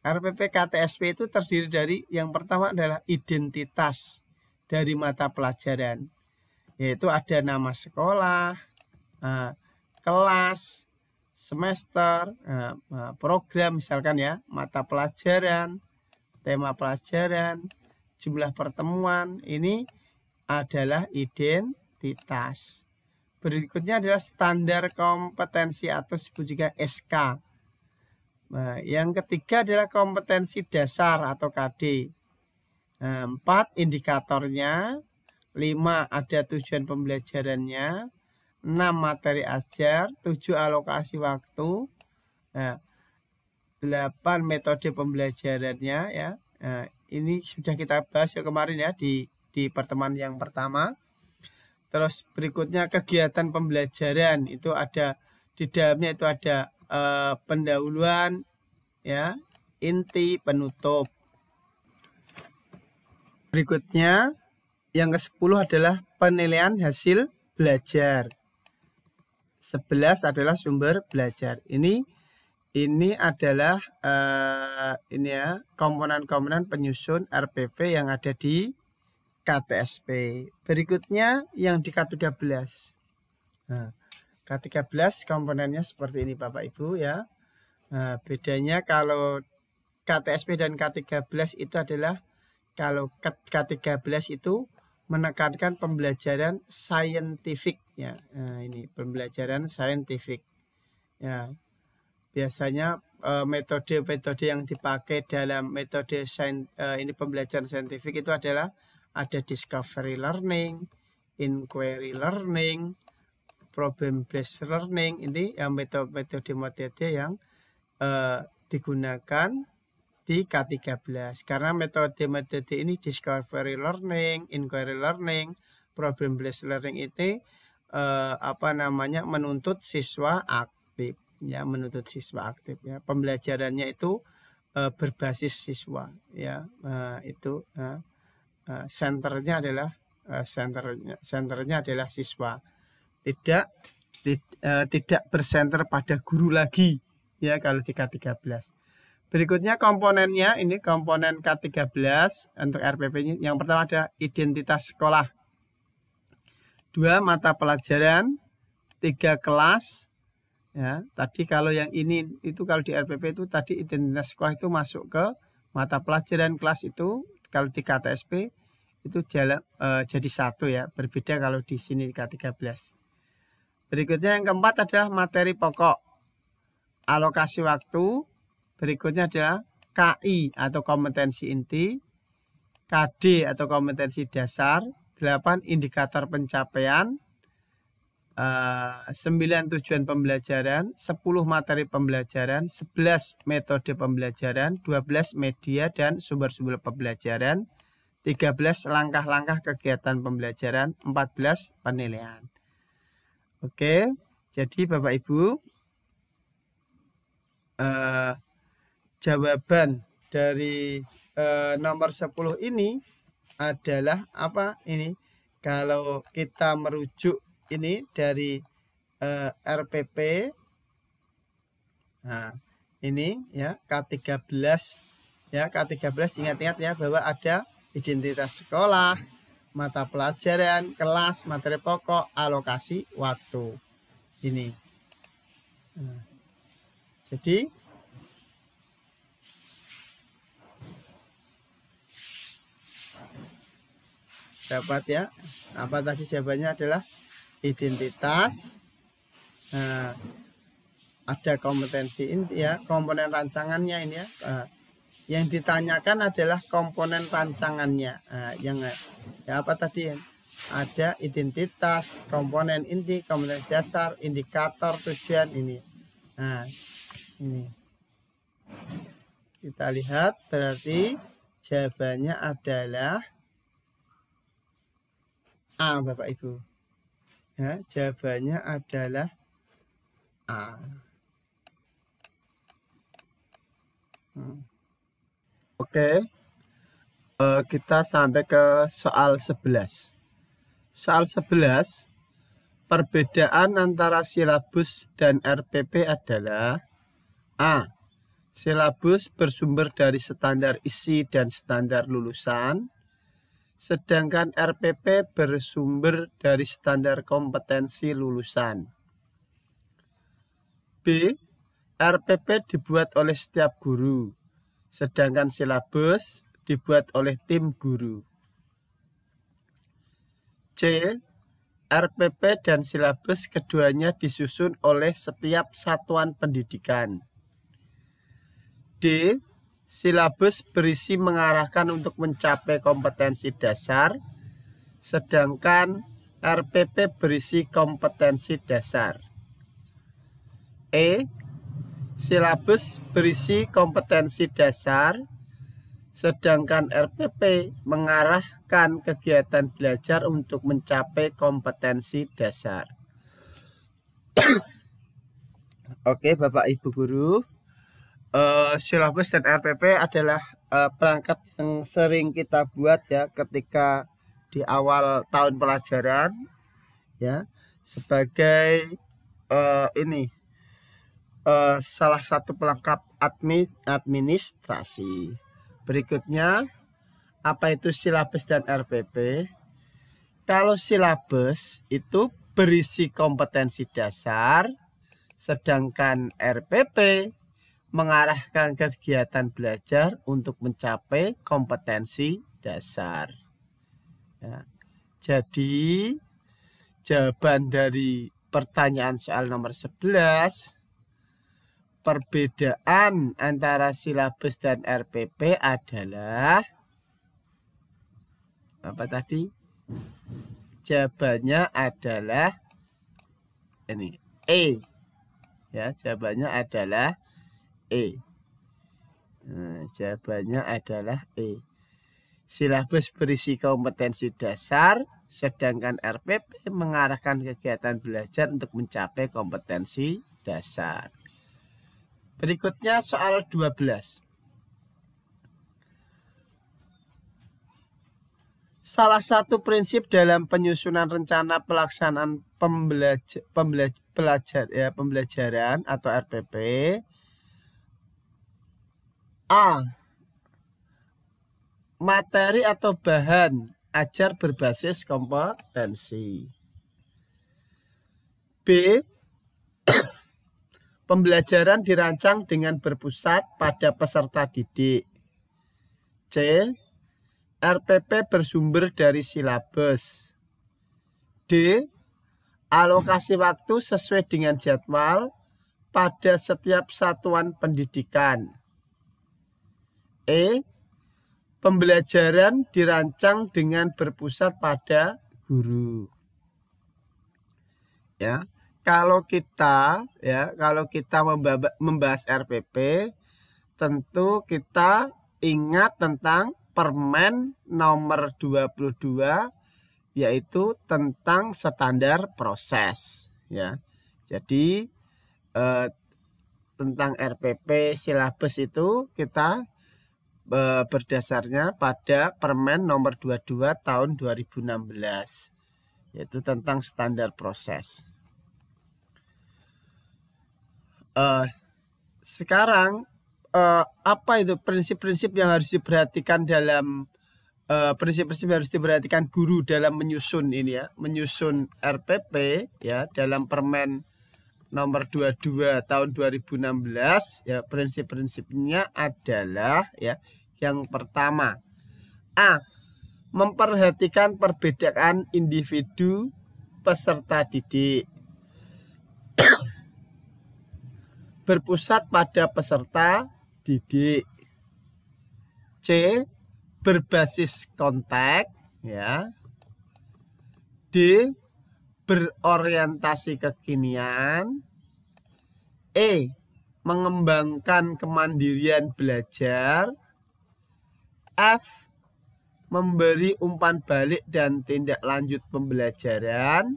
RPP KTSP itu terdiri dari yang pertama adalah identitas dari mata pelajaran, yaitu ada nama sekolah, kelas, semester, eh, eh, program misalkan ya, mata pelajaran, tema pelajaran, jumlah pertemuan. Ini adalah identitas. Berikutnya adalah standar kompetensi atau disebut juga SK. Eh, yang ketiga adalah kompetensi dasar atau KD. empat indikatornya, lima ada tujuan pembelajarannya, 6 materi ajar, 7 alokasi waktu, ya, 8 metode pembelajarannya ya. Nah, ini sudah kita bahas ya kemarin ya di di pertemuan yang pertama. Terus berikutnya kegiatan pembelajaran itu ada di dalamnya itu ada eh, pendahuluan ya, inti, penutup. Berikutnya yang ke-10 adalah penilaian hasil belajar. 11 adalah sumber belajar. Ini ini adalah uh, ini ya komponen-komponen penyusun RPP yang ada di KTSP. Berikutnya yang di K13. Nah, K13 komponennya seperti ini Bapak Ibu ya. Nah, bedanya kalau KTSP dan K13 itu adalah kalau K13 itu menekankan pembelajaran saintifik ya eh, ini pembelajaran saintifik ya biasanya metode-metode eh, yang dipakai dalam metode sain, eh, ini pembelajaran saintifik itu adalah ada discovery learning, inquiry learning, problem based learning ini yang metode-metode yang digunakan di K13 karena metode-metode ini discovery learning, inquiry learning, problem based learning itu eh, apa namanya menuntut siswa aktif ya menuntut siswa aktif ya pembelajarannya itu eh, berbasis siswa ya eh, itu eh, eh senternya adalah eh, senternya senternya adalah siswa tidak tid, eh, tidak bersenter pada guru lagi ya kalau di K13 Berikutnya komponennya, ini komponen K13 untuk RPP ini. Yang pertama ada identitas sekolah dua mata pelajaran, tiga kelas. Ya, tadi kalau yang ini itu kalau di RPP itu tadi identitas sekolah itu masuk ke mata pelajaran kelas itu kalau di KTSP itu jala, e, jadi satu ya, berbeda kalau di sini K13. Berikutnya yang keempat adalah materi pokok. Alokasi waktu. Berikutnya adalah KI atau kompetensi inti, KD atau kompetensi dasar, 8 indikator pencapaian, 9 eh, tujuan pembelajaran, 10 materi pembelajaran, 11 metode pembelajaran, 12 media dan sumber-sumber pembelajaran, 13 langkah-langkah kegiatan pembelajaran, 14 penilaian. Oke, jadi Bapak Ibu, eh, jawaban dari eh, nomor 10 ini adalah apa ini? Kalau kita merujuk ini dari eh, RPP nah ini ya K13 ya K13 ingat-ingat ya bahwa ada identitas sekolah, mata pelajaran, kelas, materi pokok, alokasi waktu. Ini. Nah, jadi dapat ya apa tadi jawabannya adalah identitas nah, ada kompetensi inti ya komponen rancangannya ini ya nah, yang ditanyakan adalah komponen rancangannya nah, yang ya apa tadi ya? ada identitas komponen inti komponen dasar indikator tujuan ini nah ini kita lihat berarti jawabannya adalah A Bapak Ibu. Ya, jawabannya adalah A. Hmm. Oke. Okay. Uh, eh, kita sampai ke soal 11. Soal 11 perbedaan antara silabus dan RPP adalah A. Silabus bersumber dari standar isi dan standar lulusan sedangkan RPP bersumber dari standar kompetensi lulusan. B. RPP dibuat oleh setiap guru, sedangkan silabus dibuat oleh tim guru. C. RPP dan silabus keduanya disusun oleh setiap satuan pendidikan. D. Silabus berisi mengarahkan untuk mencapai kompetensi dasar, sedangkan RPP berisi kompetensi dasar. E. Silabus berisi kompetensi dasar, sedangkan RPP mengarahkan kegiatan belajar untuk mencapai kompetensi dasar. Oke, Bapak Ibu guru silabus dan RPP adalah uh, perangkat yang sering kita buat ya ketika di awal tahun pelajaran ya sebagai uh, ini uh, salah satu pelengkap admin administrasi. Berikutnya apa itu silabus dan RPP? Kalau silabus itu berisi kompetensi dasar, sedangkan RPP mengarahkan kegiatan belajar untuk mencapai kompetensi dasar. Ya. Jadi, jawaban dari pertanyaan soal nomor 11 perbedaan antara silabus dan RPP adalah apa tadi? Jawabannya adalah ini E. Ya, jawabannya adalah E. Nah, jawabannya adalah E. Silabus berisi kompetensi dasar, sedangkan RPP mengarahkan kegiatan belajar untuk mencapai kompetensi dasar. Berikutnya soal 12. Salah satu prinsip dalam penyusunan rencana pelaksanaan pembelajar, pembelajar, ya, pembelajaran atau RPP A. Materi atau bahan ajar berbasis kompetensi. B. Pembelajaran dirancang dengan berpusat pada peserta didik. C. RPP bersumber dari silabus. D. Alokasi waktu sesuai dengan jadwal pada setiap satuan pendidikan. E. Pembelajaran dirancang dengan berpusat pada guru. Ya, kalau kita ya, kalau kita membahas RPP, tentu kita ingat tentang Permen nomor 22 yaitu tentang standar proses ya. Jadi eh, tentang RPP silabus itu kita Eh, berdasarnya pada Permen nomor 22 tahun 2016 yaitu tentang standar proses. Uh, sekarang uh, apa itu prinsip-prinsip yang harus diperhatikan dalam prinsip-prinsip uh, harus diperhatikan guru dalam menyusun ini ya, menyusun RPP ya dalam Permen nomor 22 tahun 2016 ya prinsip-prinsipnya adalah ya yang pertama, A. Memperhatikan perbedaan individu peserta didik. Berpusat pada peserta didik. C. Berbasis kontak ya. D. Berorientasi kekinian. E. Mengembangkan kemandirian belajar F memberi umpan balik dan tindak lanjut pembelajaran.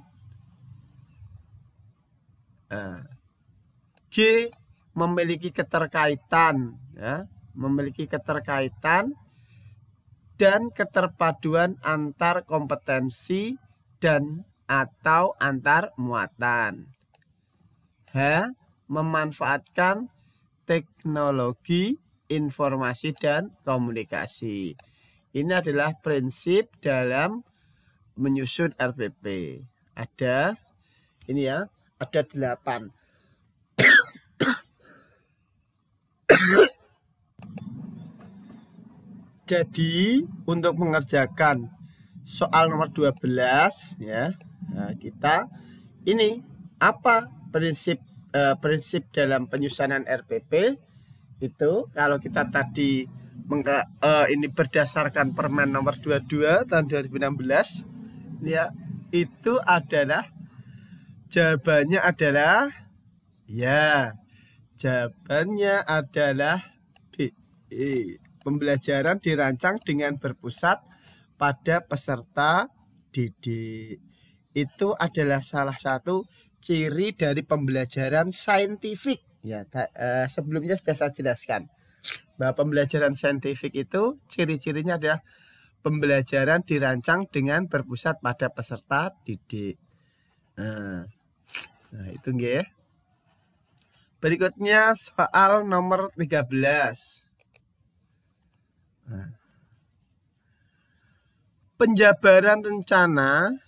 G nah, memiliki keterkaitan, ya, memiliki keterkaitan dan keterpaduan antar kompetensi dan atau antar muatan. H memanfaatkan teknologi informasi dan komunikasi. Ini adalah prinsip dalam menyusun RPP. Ada ini ya, ada delapan. Jadi untuk mengerjakan soal nomor 12 ya, nah, kita ini apa prinsip eh, prinsip dalam penyusunan RPP? itu kalau kita tadi uh, ini berdasarkan Permen nomor 22 tahun 2016 ya itu adalah jawabannya adalah ya jawabannya adalah B. E, pembelajaran dirancang dengan berpusat pada peserta didik. Itu adalah salah satu ciri dari pembelajaran saintifik Ya, uh, sebelumnya sudah saya jelaskan bahwa pembelajaran saintifik itu ciri-cirinya adalah pembelajaran dirancang dengan berpusat pada peserta didik. Nah, nah itu ya. Berikutnya soal nomor 13. Nah. Penjabaran rencana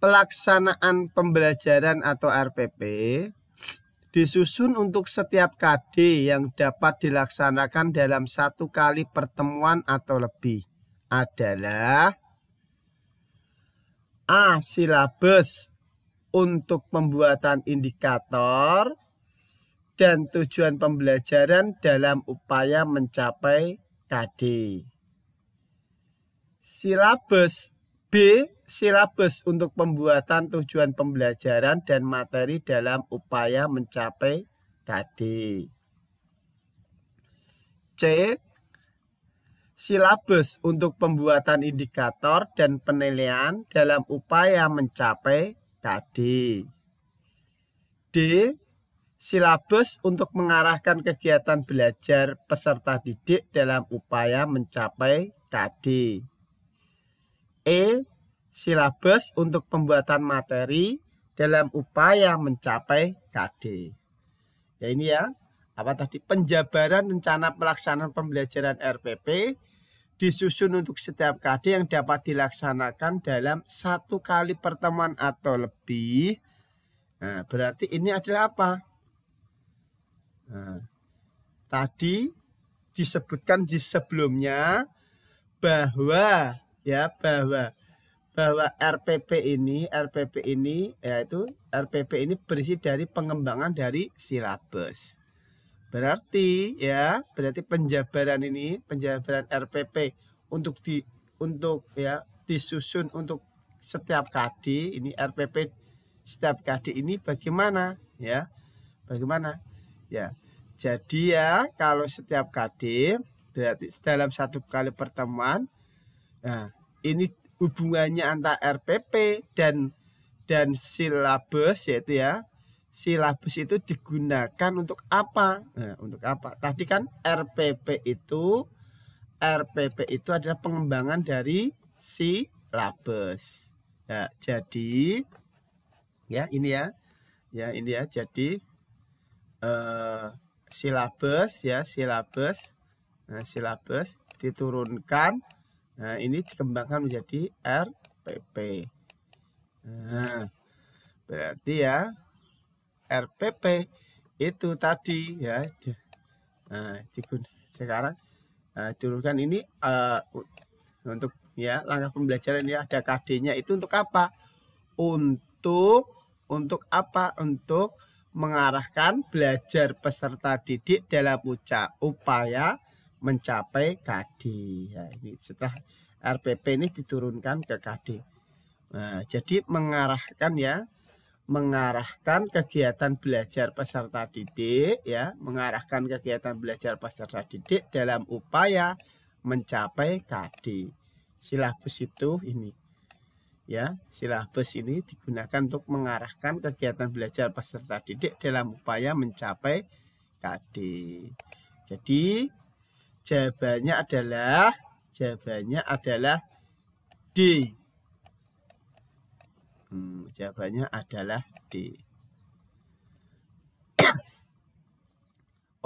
pelaksanaan pembelajaran atau RPP disusun untuk setiap KD yang dapat dilaksanakan dalam satu kali pertemuan atau lebih adalah A. Silabus untuk pembuatan indikator dan tujuan pembelajaran dalam upaya mencapai KD. Silabus B. Silabus untuk pembuatan tujuan pembelajaran dan materi dalam upaya mencapai tadi. C. Silabus untuk pembuatan indikator dan penilaian dalam upaya mencapai tadi. D. Silabus untuk mengarahkan kegiatan belajar peserta didik dalam upaya mencapai tadi. E. Silabus untuk pembuatan materi dalam upaya mencapai KD. Ya ini ya, apa tadi penjabaran rencana pelaksanaan pembelajaran RPP disusun untuk setiap KD yang dapat dilaksanakan dalam satu kali pertemuan atau lebih. Nah, berarti ini adalah apa? Nah, tadi disebutkan di sebelumnya bahwa ya bahwa bahwa RPP ini RPP ini yaitu RPP ini berisi dari pengembangan dari silabus. Berarti ya, berarti penjabaran ini penjabaran RPP untuk di untuk ya disusun untuk setiap kadi ini RPP setiap kadi ini bagaimana ya? Bagaimana? Ya. Jadi ya kalau setiap kadi berarti dalam satu kali pertemuan nah ini hubungannya antara RPP dan dan silabus yaitu ya silabus itu digunakan untuk apa? Nah, untuk apa? Tadi kan RPP itu RPP itu adalah pengembangan dari silabus. Ya, nah, jadi ya ini ya. Ya, ini ya. Jadi eh silabus ya, silabus. Nah, silabus diturunkan Nah, ini dikembangkan menjadi RPP. Nah, berarti ya RPP itu tadi ya. Nah, sekarang nah, kan ini uh, untuk ya langkah pembelajaran ini ya, ada KD-nya itu untuk apa? Untuk untuk apa? Untuk mengarahkan belajar peserta didik dalam upaya mencapai KD. Ya, ini setelah RPP ini diturunkan ke KD. Nah, jadi mengarahkan ya, mengarahkan kegiatan belajar peserta didik ya, mengarahkan kegiatan belajar peserta didik dalam upaya mencapai KD. Silabus itu ini ya, silabus ini digunakan untuk mengarahkan kegiatan belajar peserta didik dalam upaya mencapai KD. Jadi Jawabannya adalah jawabannya adalah D. Hmm, jawabannya adalah D.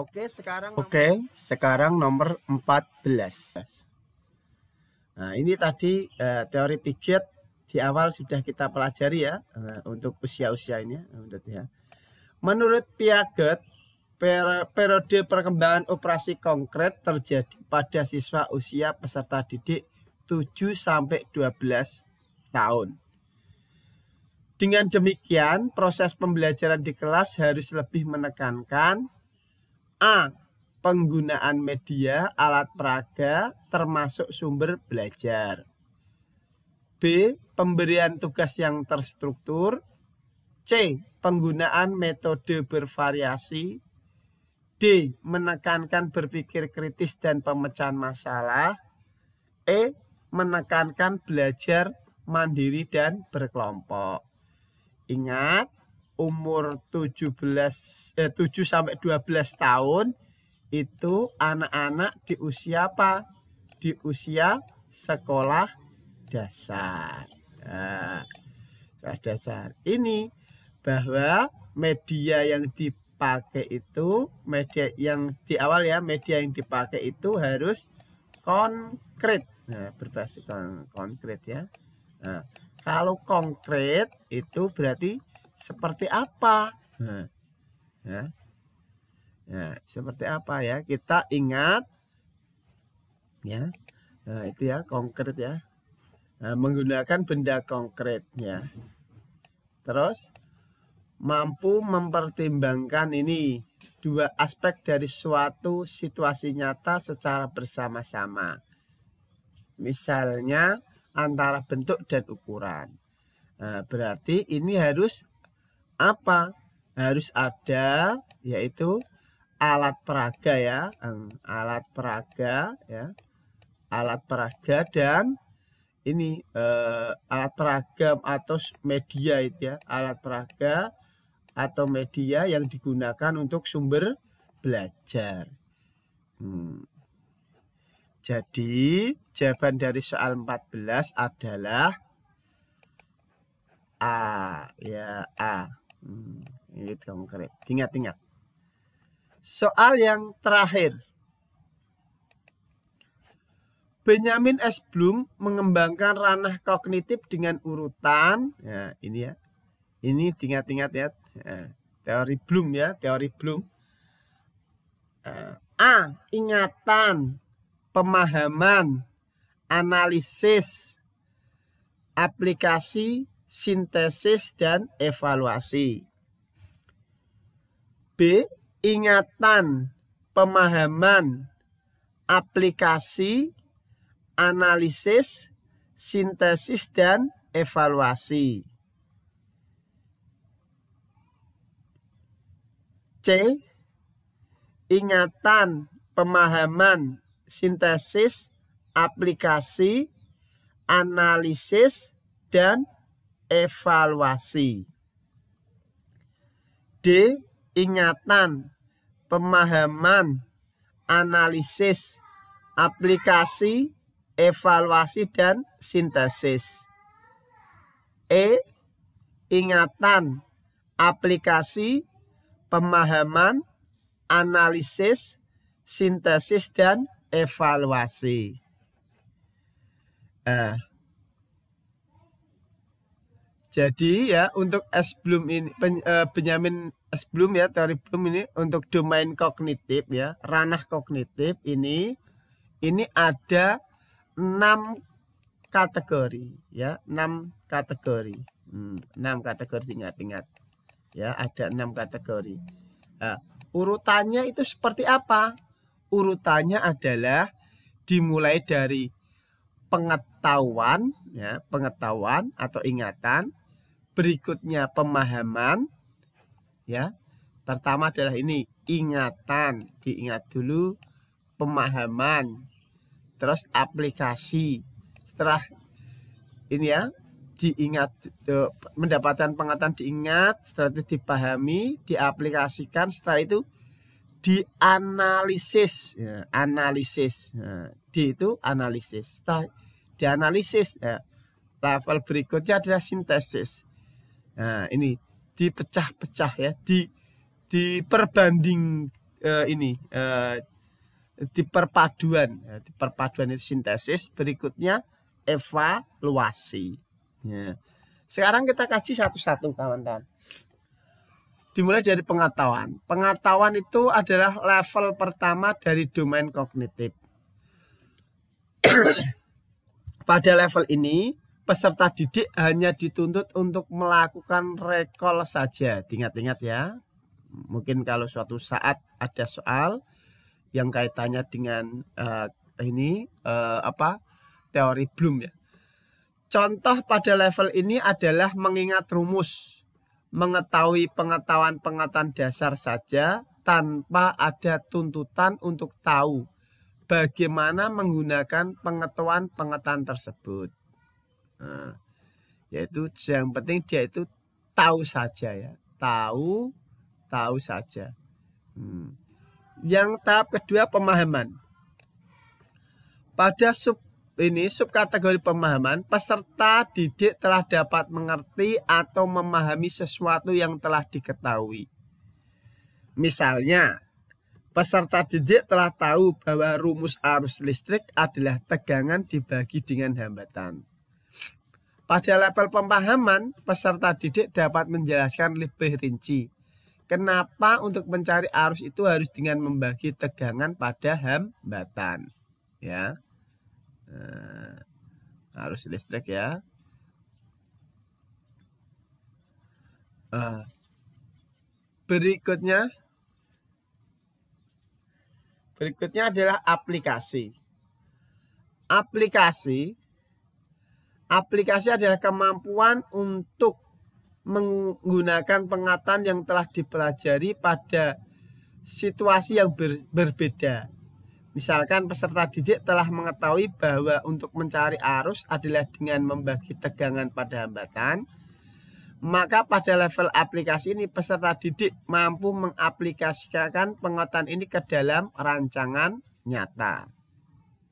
Oke, sekarang Oke, sekarang nomor 14. Nah, ini tadi uh, teori Piaget di awal sudah kita pelajari ya uh, untuk usia-usia ini ya. Menurut Piaget, per periode perkembangan operasi konkret terjadi pada siswa usia peserta didik 7 sampai 12 tahun. Dengan demikian, proses pembelajaran di kelas harus lebih menekankan A. Penggunaan media, alat peraga, termasuk sumber belajar. B. Pemberian tugas yang terstruktur. C. Penggunaan metode bervariasi D. Menekankan berpikir kritis dan pemecahan masalah. E. Menekankan belajar mandiri dan berkelompok. Ingat, umur 17 eh, 7 sampai 12 tahun itu anak-anak di usia apa? Di usia sekolah dasar. Nah, sekolah dasar ini bahwa media yang di dipakai itu media yang di awal ya media yang dipakai itu harus konkret nah, berbasis kon konkret ya nah, kalau konkret itu berarti seperti apa nah, ya nah, seperti apa ya kita ingat ya nah, itu ya konkret ya nah, menggunakan benda konkret ya terus mampu mempertimbangkan ini dua aspek dari suatu situasi nyata secara bersama-sama. Misalnya antara bentuk dan ukuran. Nah, berarti ini harus apa? Harus ada yaitu alat peraga ya, alat peraga ya. Alat peraga dan ini eh, alat peraga atau media itu ya, alat peraga atau media yang digunakan untuk sumber belajar. Hmm. Jadi, jawaban dari soal 14 adalah A. Ya, A. Hmm. Ingat konkret. Ingat-ingat. Soal yang terakhir. Benjamin S. Bloom mengembangkan ranah kognitif dengan urutan. Ya, ini ya. Ini ingat-ingat ya, Ya, teori Bloom ya, teori Bloom. Eh, A. Ingatan, pemahaman, analisis, aplikasi, sintesis, dan evaluasi. B. Ingatan, pemahaman, aplikasi, analisis, sintesis, dan evaluasi. C. Ingatan, pemahaman, sintesis, aplikasi, analisis, dan evaluasi. D. Ingatan, pemahaman, analisis, aplikasi, evaluasi, dan sintesis. E. Ingatan, aplikasi, pemahaman, analisis, sintesis, dan evaluasi. Eh, jadi ya untuk S Bloom ini pen, eh, Benjamin S Bloom ya teori Bloom ini untuk domain kognitif ya ranah kognitif ini ini ada enam kategori ya enam kategori hmm, enam kategori ingat-ingat ya ada enam kategori nah, urutannya itu seperti apa urutannya adalah dimulai dari pengetahuan ya pengetahuan atau ingatan berikutnya pemahaman ya pertama adalah ini ingatan diingat dulu pemahaman terus aplikasi setelah ini ya diingat mendapatkan e, pengetahuan diingat setelah itu dipahami diaplikasikan setelah itu dianalisis ya, analisis ya, di itu analisis setelah dianalisis ya, level berikutnya adalah sintesis nah ini dipecah-pecah ya di diperbanding eh, ini eh, di perpaduan ya, di perpaduan itu sintesis berikutnya evaluasi Ya. Sekarang kita kaji satu-satu kawan-kawan. Dimulai dari pengetahuan. Pengetahuan itu adalah level pertama dari domain kognitif. Pada level ini, peserta didik hanya dituntut untuk melakukan recall saja. Ingat-ingat ya. Mungkin kalau suatu saat ada soal yang kaitannya dengan uh, ini uh, apa teori Bloom ya Contoh pada level ini adalah mengingat rumus, mengetahui pengetahuan-pengetahuan dasar saja tanpa ada tuntutan untuk tahu bagaimana menggunakan pengetahuan-pengetahuan tersebut. Nah, yaitu yang penting dia itu tahu saja ya, tahu, tahu saja. Hmm. Yang tahap kedua pemahaman. Pada sub ini subkategori pemahaman, peserta didik telah dapat mengerti atau memahami sesuatu yang telah diketahui. Misalnya, peserta didik telah tahu bahwa rumus arus listrik adalah tegangan dibagi dengan hambatan. Pada level pemahaman, peserta didik dapat menjelaskan lebih rinci. Kenapa untuk mencari arus itu harus dengan membagi tegangan pada hambatan? Ya eh, harus listrik ya Uh, berikutnya berikutnya adalah aplikasi aplikasi aplikasi adalah kemampuan untuk menggunakan pengatan yang telah dipelajari pada situasi yang ber, berbeda Misalkan peserta didik telah mengetahui bahwa untuk mencari arus adalah dengan membagi tegangan pada hambatan, maka pada level aplikasi ini peserta didik mampu mengaplikasikan pengetahuan ini ke dalam rancangan nyata.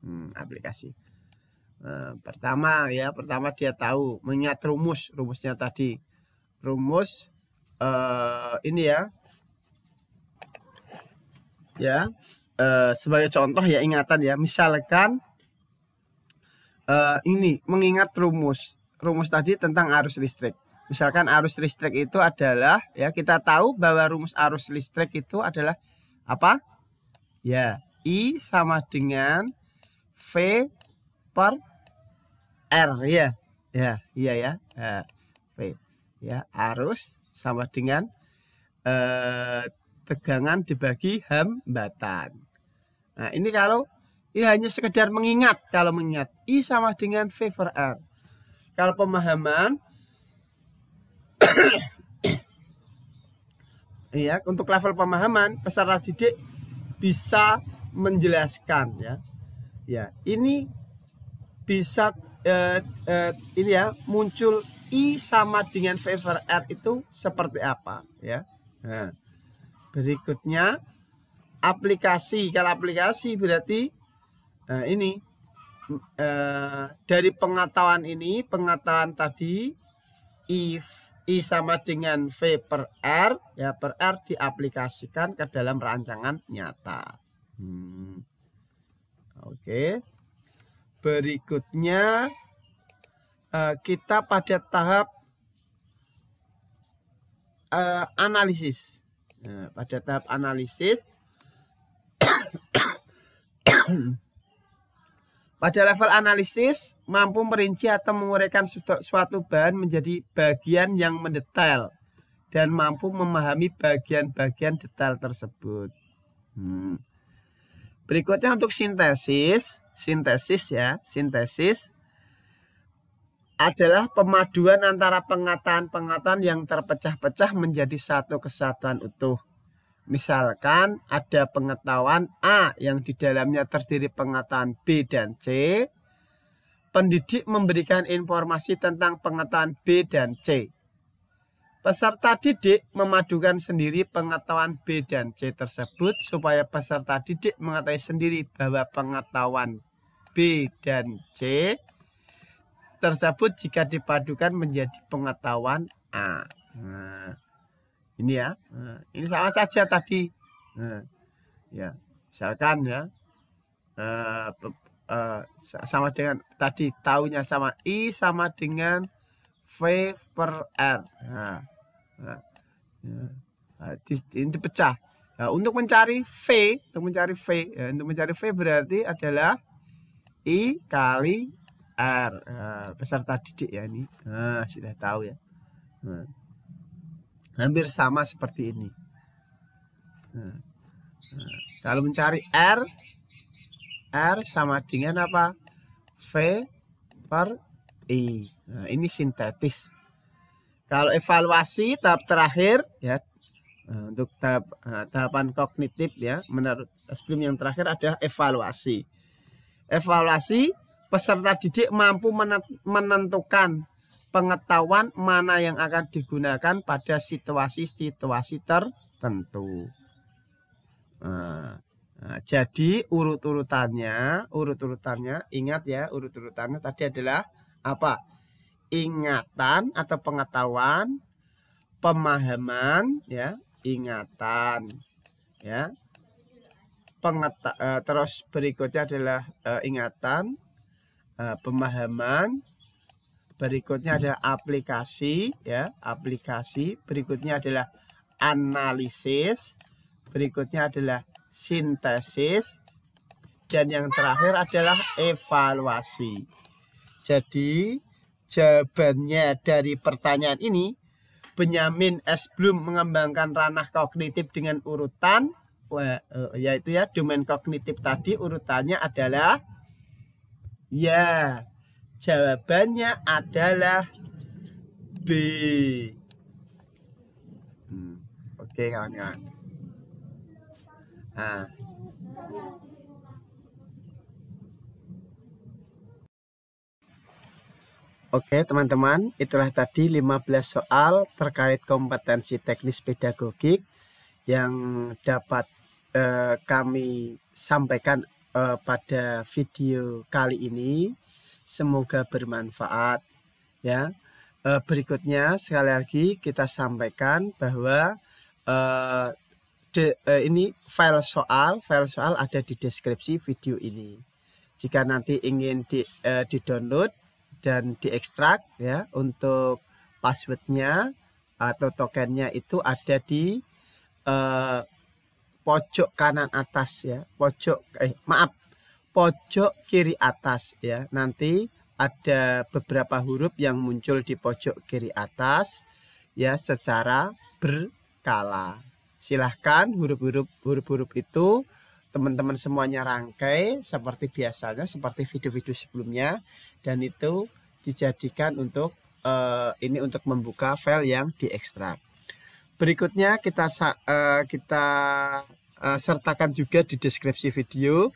Hmm, aplikasi. Eh, pertama ya, pertama dia tahu mengingat rumus, rumusnya tadi. Rumus uh, ini ya. Ya, Eh, sebagai contoh ya ingatan ya misalkan uh, ini mengingat rumus rumus tadi tentang arus listrik misalkan arus listrik itu adalah ya kita tahu bahwa rumus arus listrik itu adalah apa ya I sama dengan V per R ya ya iya ya, ya V ya arus sama dengan eh, tegangan dibagi hambatan Nah, ini kalau ini hanya sekedar mengingat. Kalau mengingat, I sama dengan V for R. Kalau pemahaman, iya untuk level pemahaman peserta didik bisa menjelaskan ya. Ya, ini bisa eh, eh, ini ya muncul I sama dengan V for R itu seperti apa ya. Nah, berikutnya aplikasi. Kalau aplikasi berarti nah ini eh, dari pengetahuan ini, pengetahuan tadi if I sama dengan V per R, ya per R diaplikasikan ke dalam rancangan nyata. Hmm. Oke. Berikutnya eh, kita pada tahap eh, analisis. Nah, pada tahap analisis pada level analisis, mampu merinci atau menguraikan suatu bahan menjadi bagian yang mendetail dan mampu memahami bagian-bagian detail tersebut. Hmm. Berikutnya untuk sintesis, sintesis ya, sintesis adalah pemaduan antara pengataan-pengataan yang terpecah-pecah menjadi satu kesatuan utuh Misalkan ada pengetahuan A yang di dalamnya terdiri pengetahuan B dan C. Pendidik memberikan informasi tentang pengetahuan B dan C. Peserta didik memadukan sendiri pengetahuan B dan C tersebut supaya peserta didik mengetahui sendiri bahwa pengetahuan B dan C tersebut jika dipadukan menjadi pengetahuan A. Nah, ini ya. Nah, ini sama saja tadi. Nah, ya. Misalkan ya. Eh, eh, sama dengan tadi taunya sama I sama dengan V per R. Nah, ya. ini pecah. Nah, untuk mencari V, untuk mencari V, ya, untuk mencari V berarti adalah I kali R. besar tadi, didik ya ini. Nah, sudah tahu ya. Nah hampir sama seperti ini. Nah, nah, kalau mencari R, R sama dengan apa? V per I. Nah, ini sintetis. Kalau evaluasi tahap terakhir ya nah, untuk tahap nah, tahapan kognitif ya menurut sebelum yang terakhir ada evaluasi. Evaluasi peserta didik mampu menentukan pengetahuan mana yang akan digunakan pada situasi-situasi tertentu. Nah, nah, jadi urut-urutannya, urut-urutannya, ingat ya, urut-urutannya tadi adalah apa? Ingatan atau pengetahuan, pemahaman, ya, ingatan, ya, pengeta uh, terus berikutnya adalah uh, ingatan, uh, pemahaman, Berikutnya adalah aplikasi ya, aplikasi. Berikutnya adalah analisis. Berikutnya adalah sintesis. Dan yang terakhir adalah evaluasi. Jadi jawabannya dari pertanyaan ini Benyamin S. Bloom mengembangkan ranah kognitif dengan urutan e, yaitu ya domain kognitif tadi urutannya adalah ya Jawabannya adalah B. Hmm. Oke, okay, kawan-kawan. Nah. Oke teman-teman, itulah tadi 15 soal terkait kompetensi teknis pedagogik yang dapat eh, kami sampaikan eh, pada video kali ini. Semoga bermanfaat. Ya, eh, berikutnya sekali lagi kita sampaikan bahwa eh, eh, ini file soal, file soal ada di deskripsi video ini. Jika nanti ingin di download dan diekstrak ya untuk passwordnya atau tokennya itu ada di pojok kanan atas ya pojok eh maaf pojok kiri atas ya. Nanti ada beberapa huruf yang muncul di pojok kiri atas ya secara berkala. Silahkan huruf-huruf huruf-huruf itu teman-teman semuanya rangkai seperti biasanya seperti video-video sebelumnya dan itu dijadikan untuk uh, ini untuk membuka file yang diekstrak. Berikutnya kita uh, kita uh, sertakan juga di deskripsi video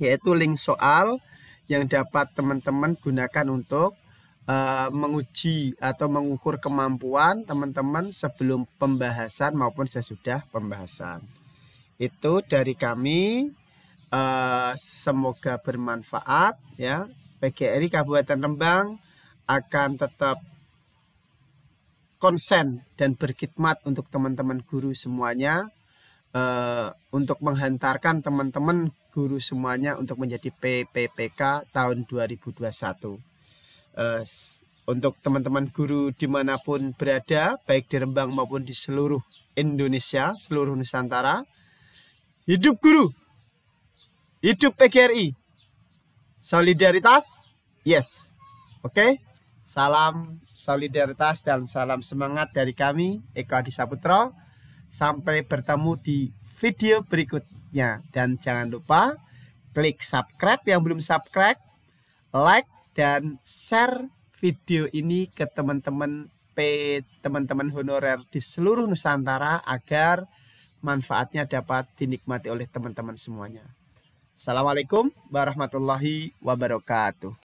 yaitu link soal yang dapat teman-teman gunakan untuk uh, menguji atau mengukur kemampuan teman-teman sebelum pembahasan maupun sesudah pembahasan. Itu dari kami. Uh, semoga bermanfaat ya. PGRI Kabupaten Rembang akan tetap konsen dan berkhidmat untuk teman-teman guru semuanya uh, untuk menghantarkan teman-teman guru semuanya untuk menjadi PPPK tahun 2021. Eh, untuk teman-teman guru dimanapun berada, baik di Rembang maupun di seluruh Indonesia, seluruh Nusantara, hidup guru, hidup PGRI, solidaritas, yes, oke, okay? salam solidaritas dan salam semangat dari kami Eko Adi Saputro, sampai bertemu di video berikutnya selanjutnya. Dan jangan lupa klik subscribe yang belum subscribe, like dan share video ini ke teman-teman P teman-teman honorer di seluruh Nusantara agar manfaatnya dapat dinikmati oleh teman-teman semuanya. Assalamualaikum warahmatullahi wabarakatuh.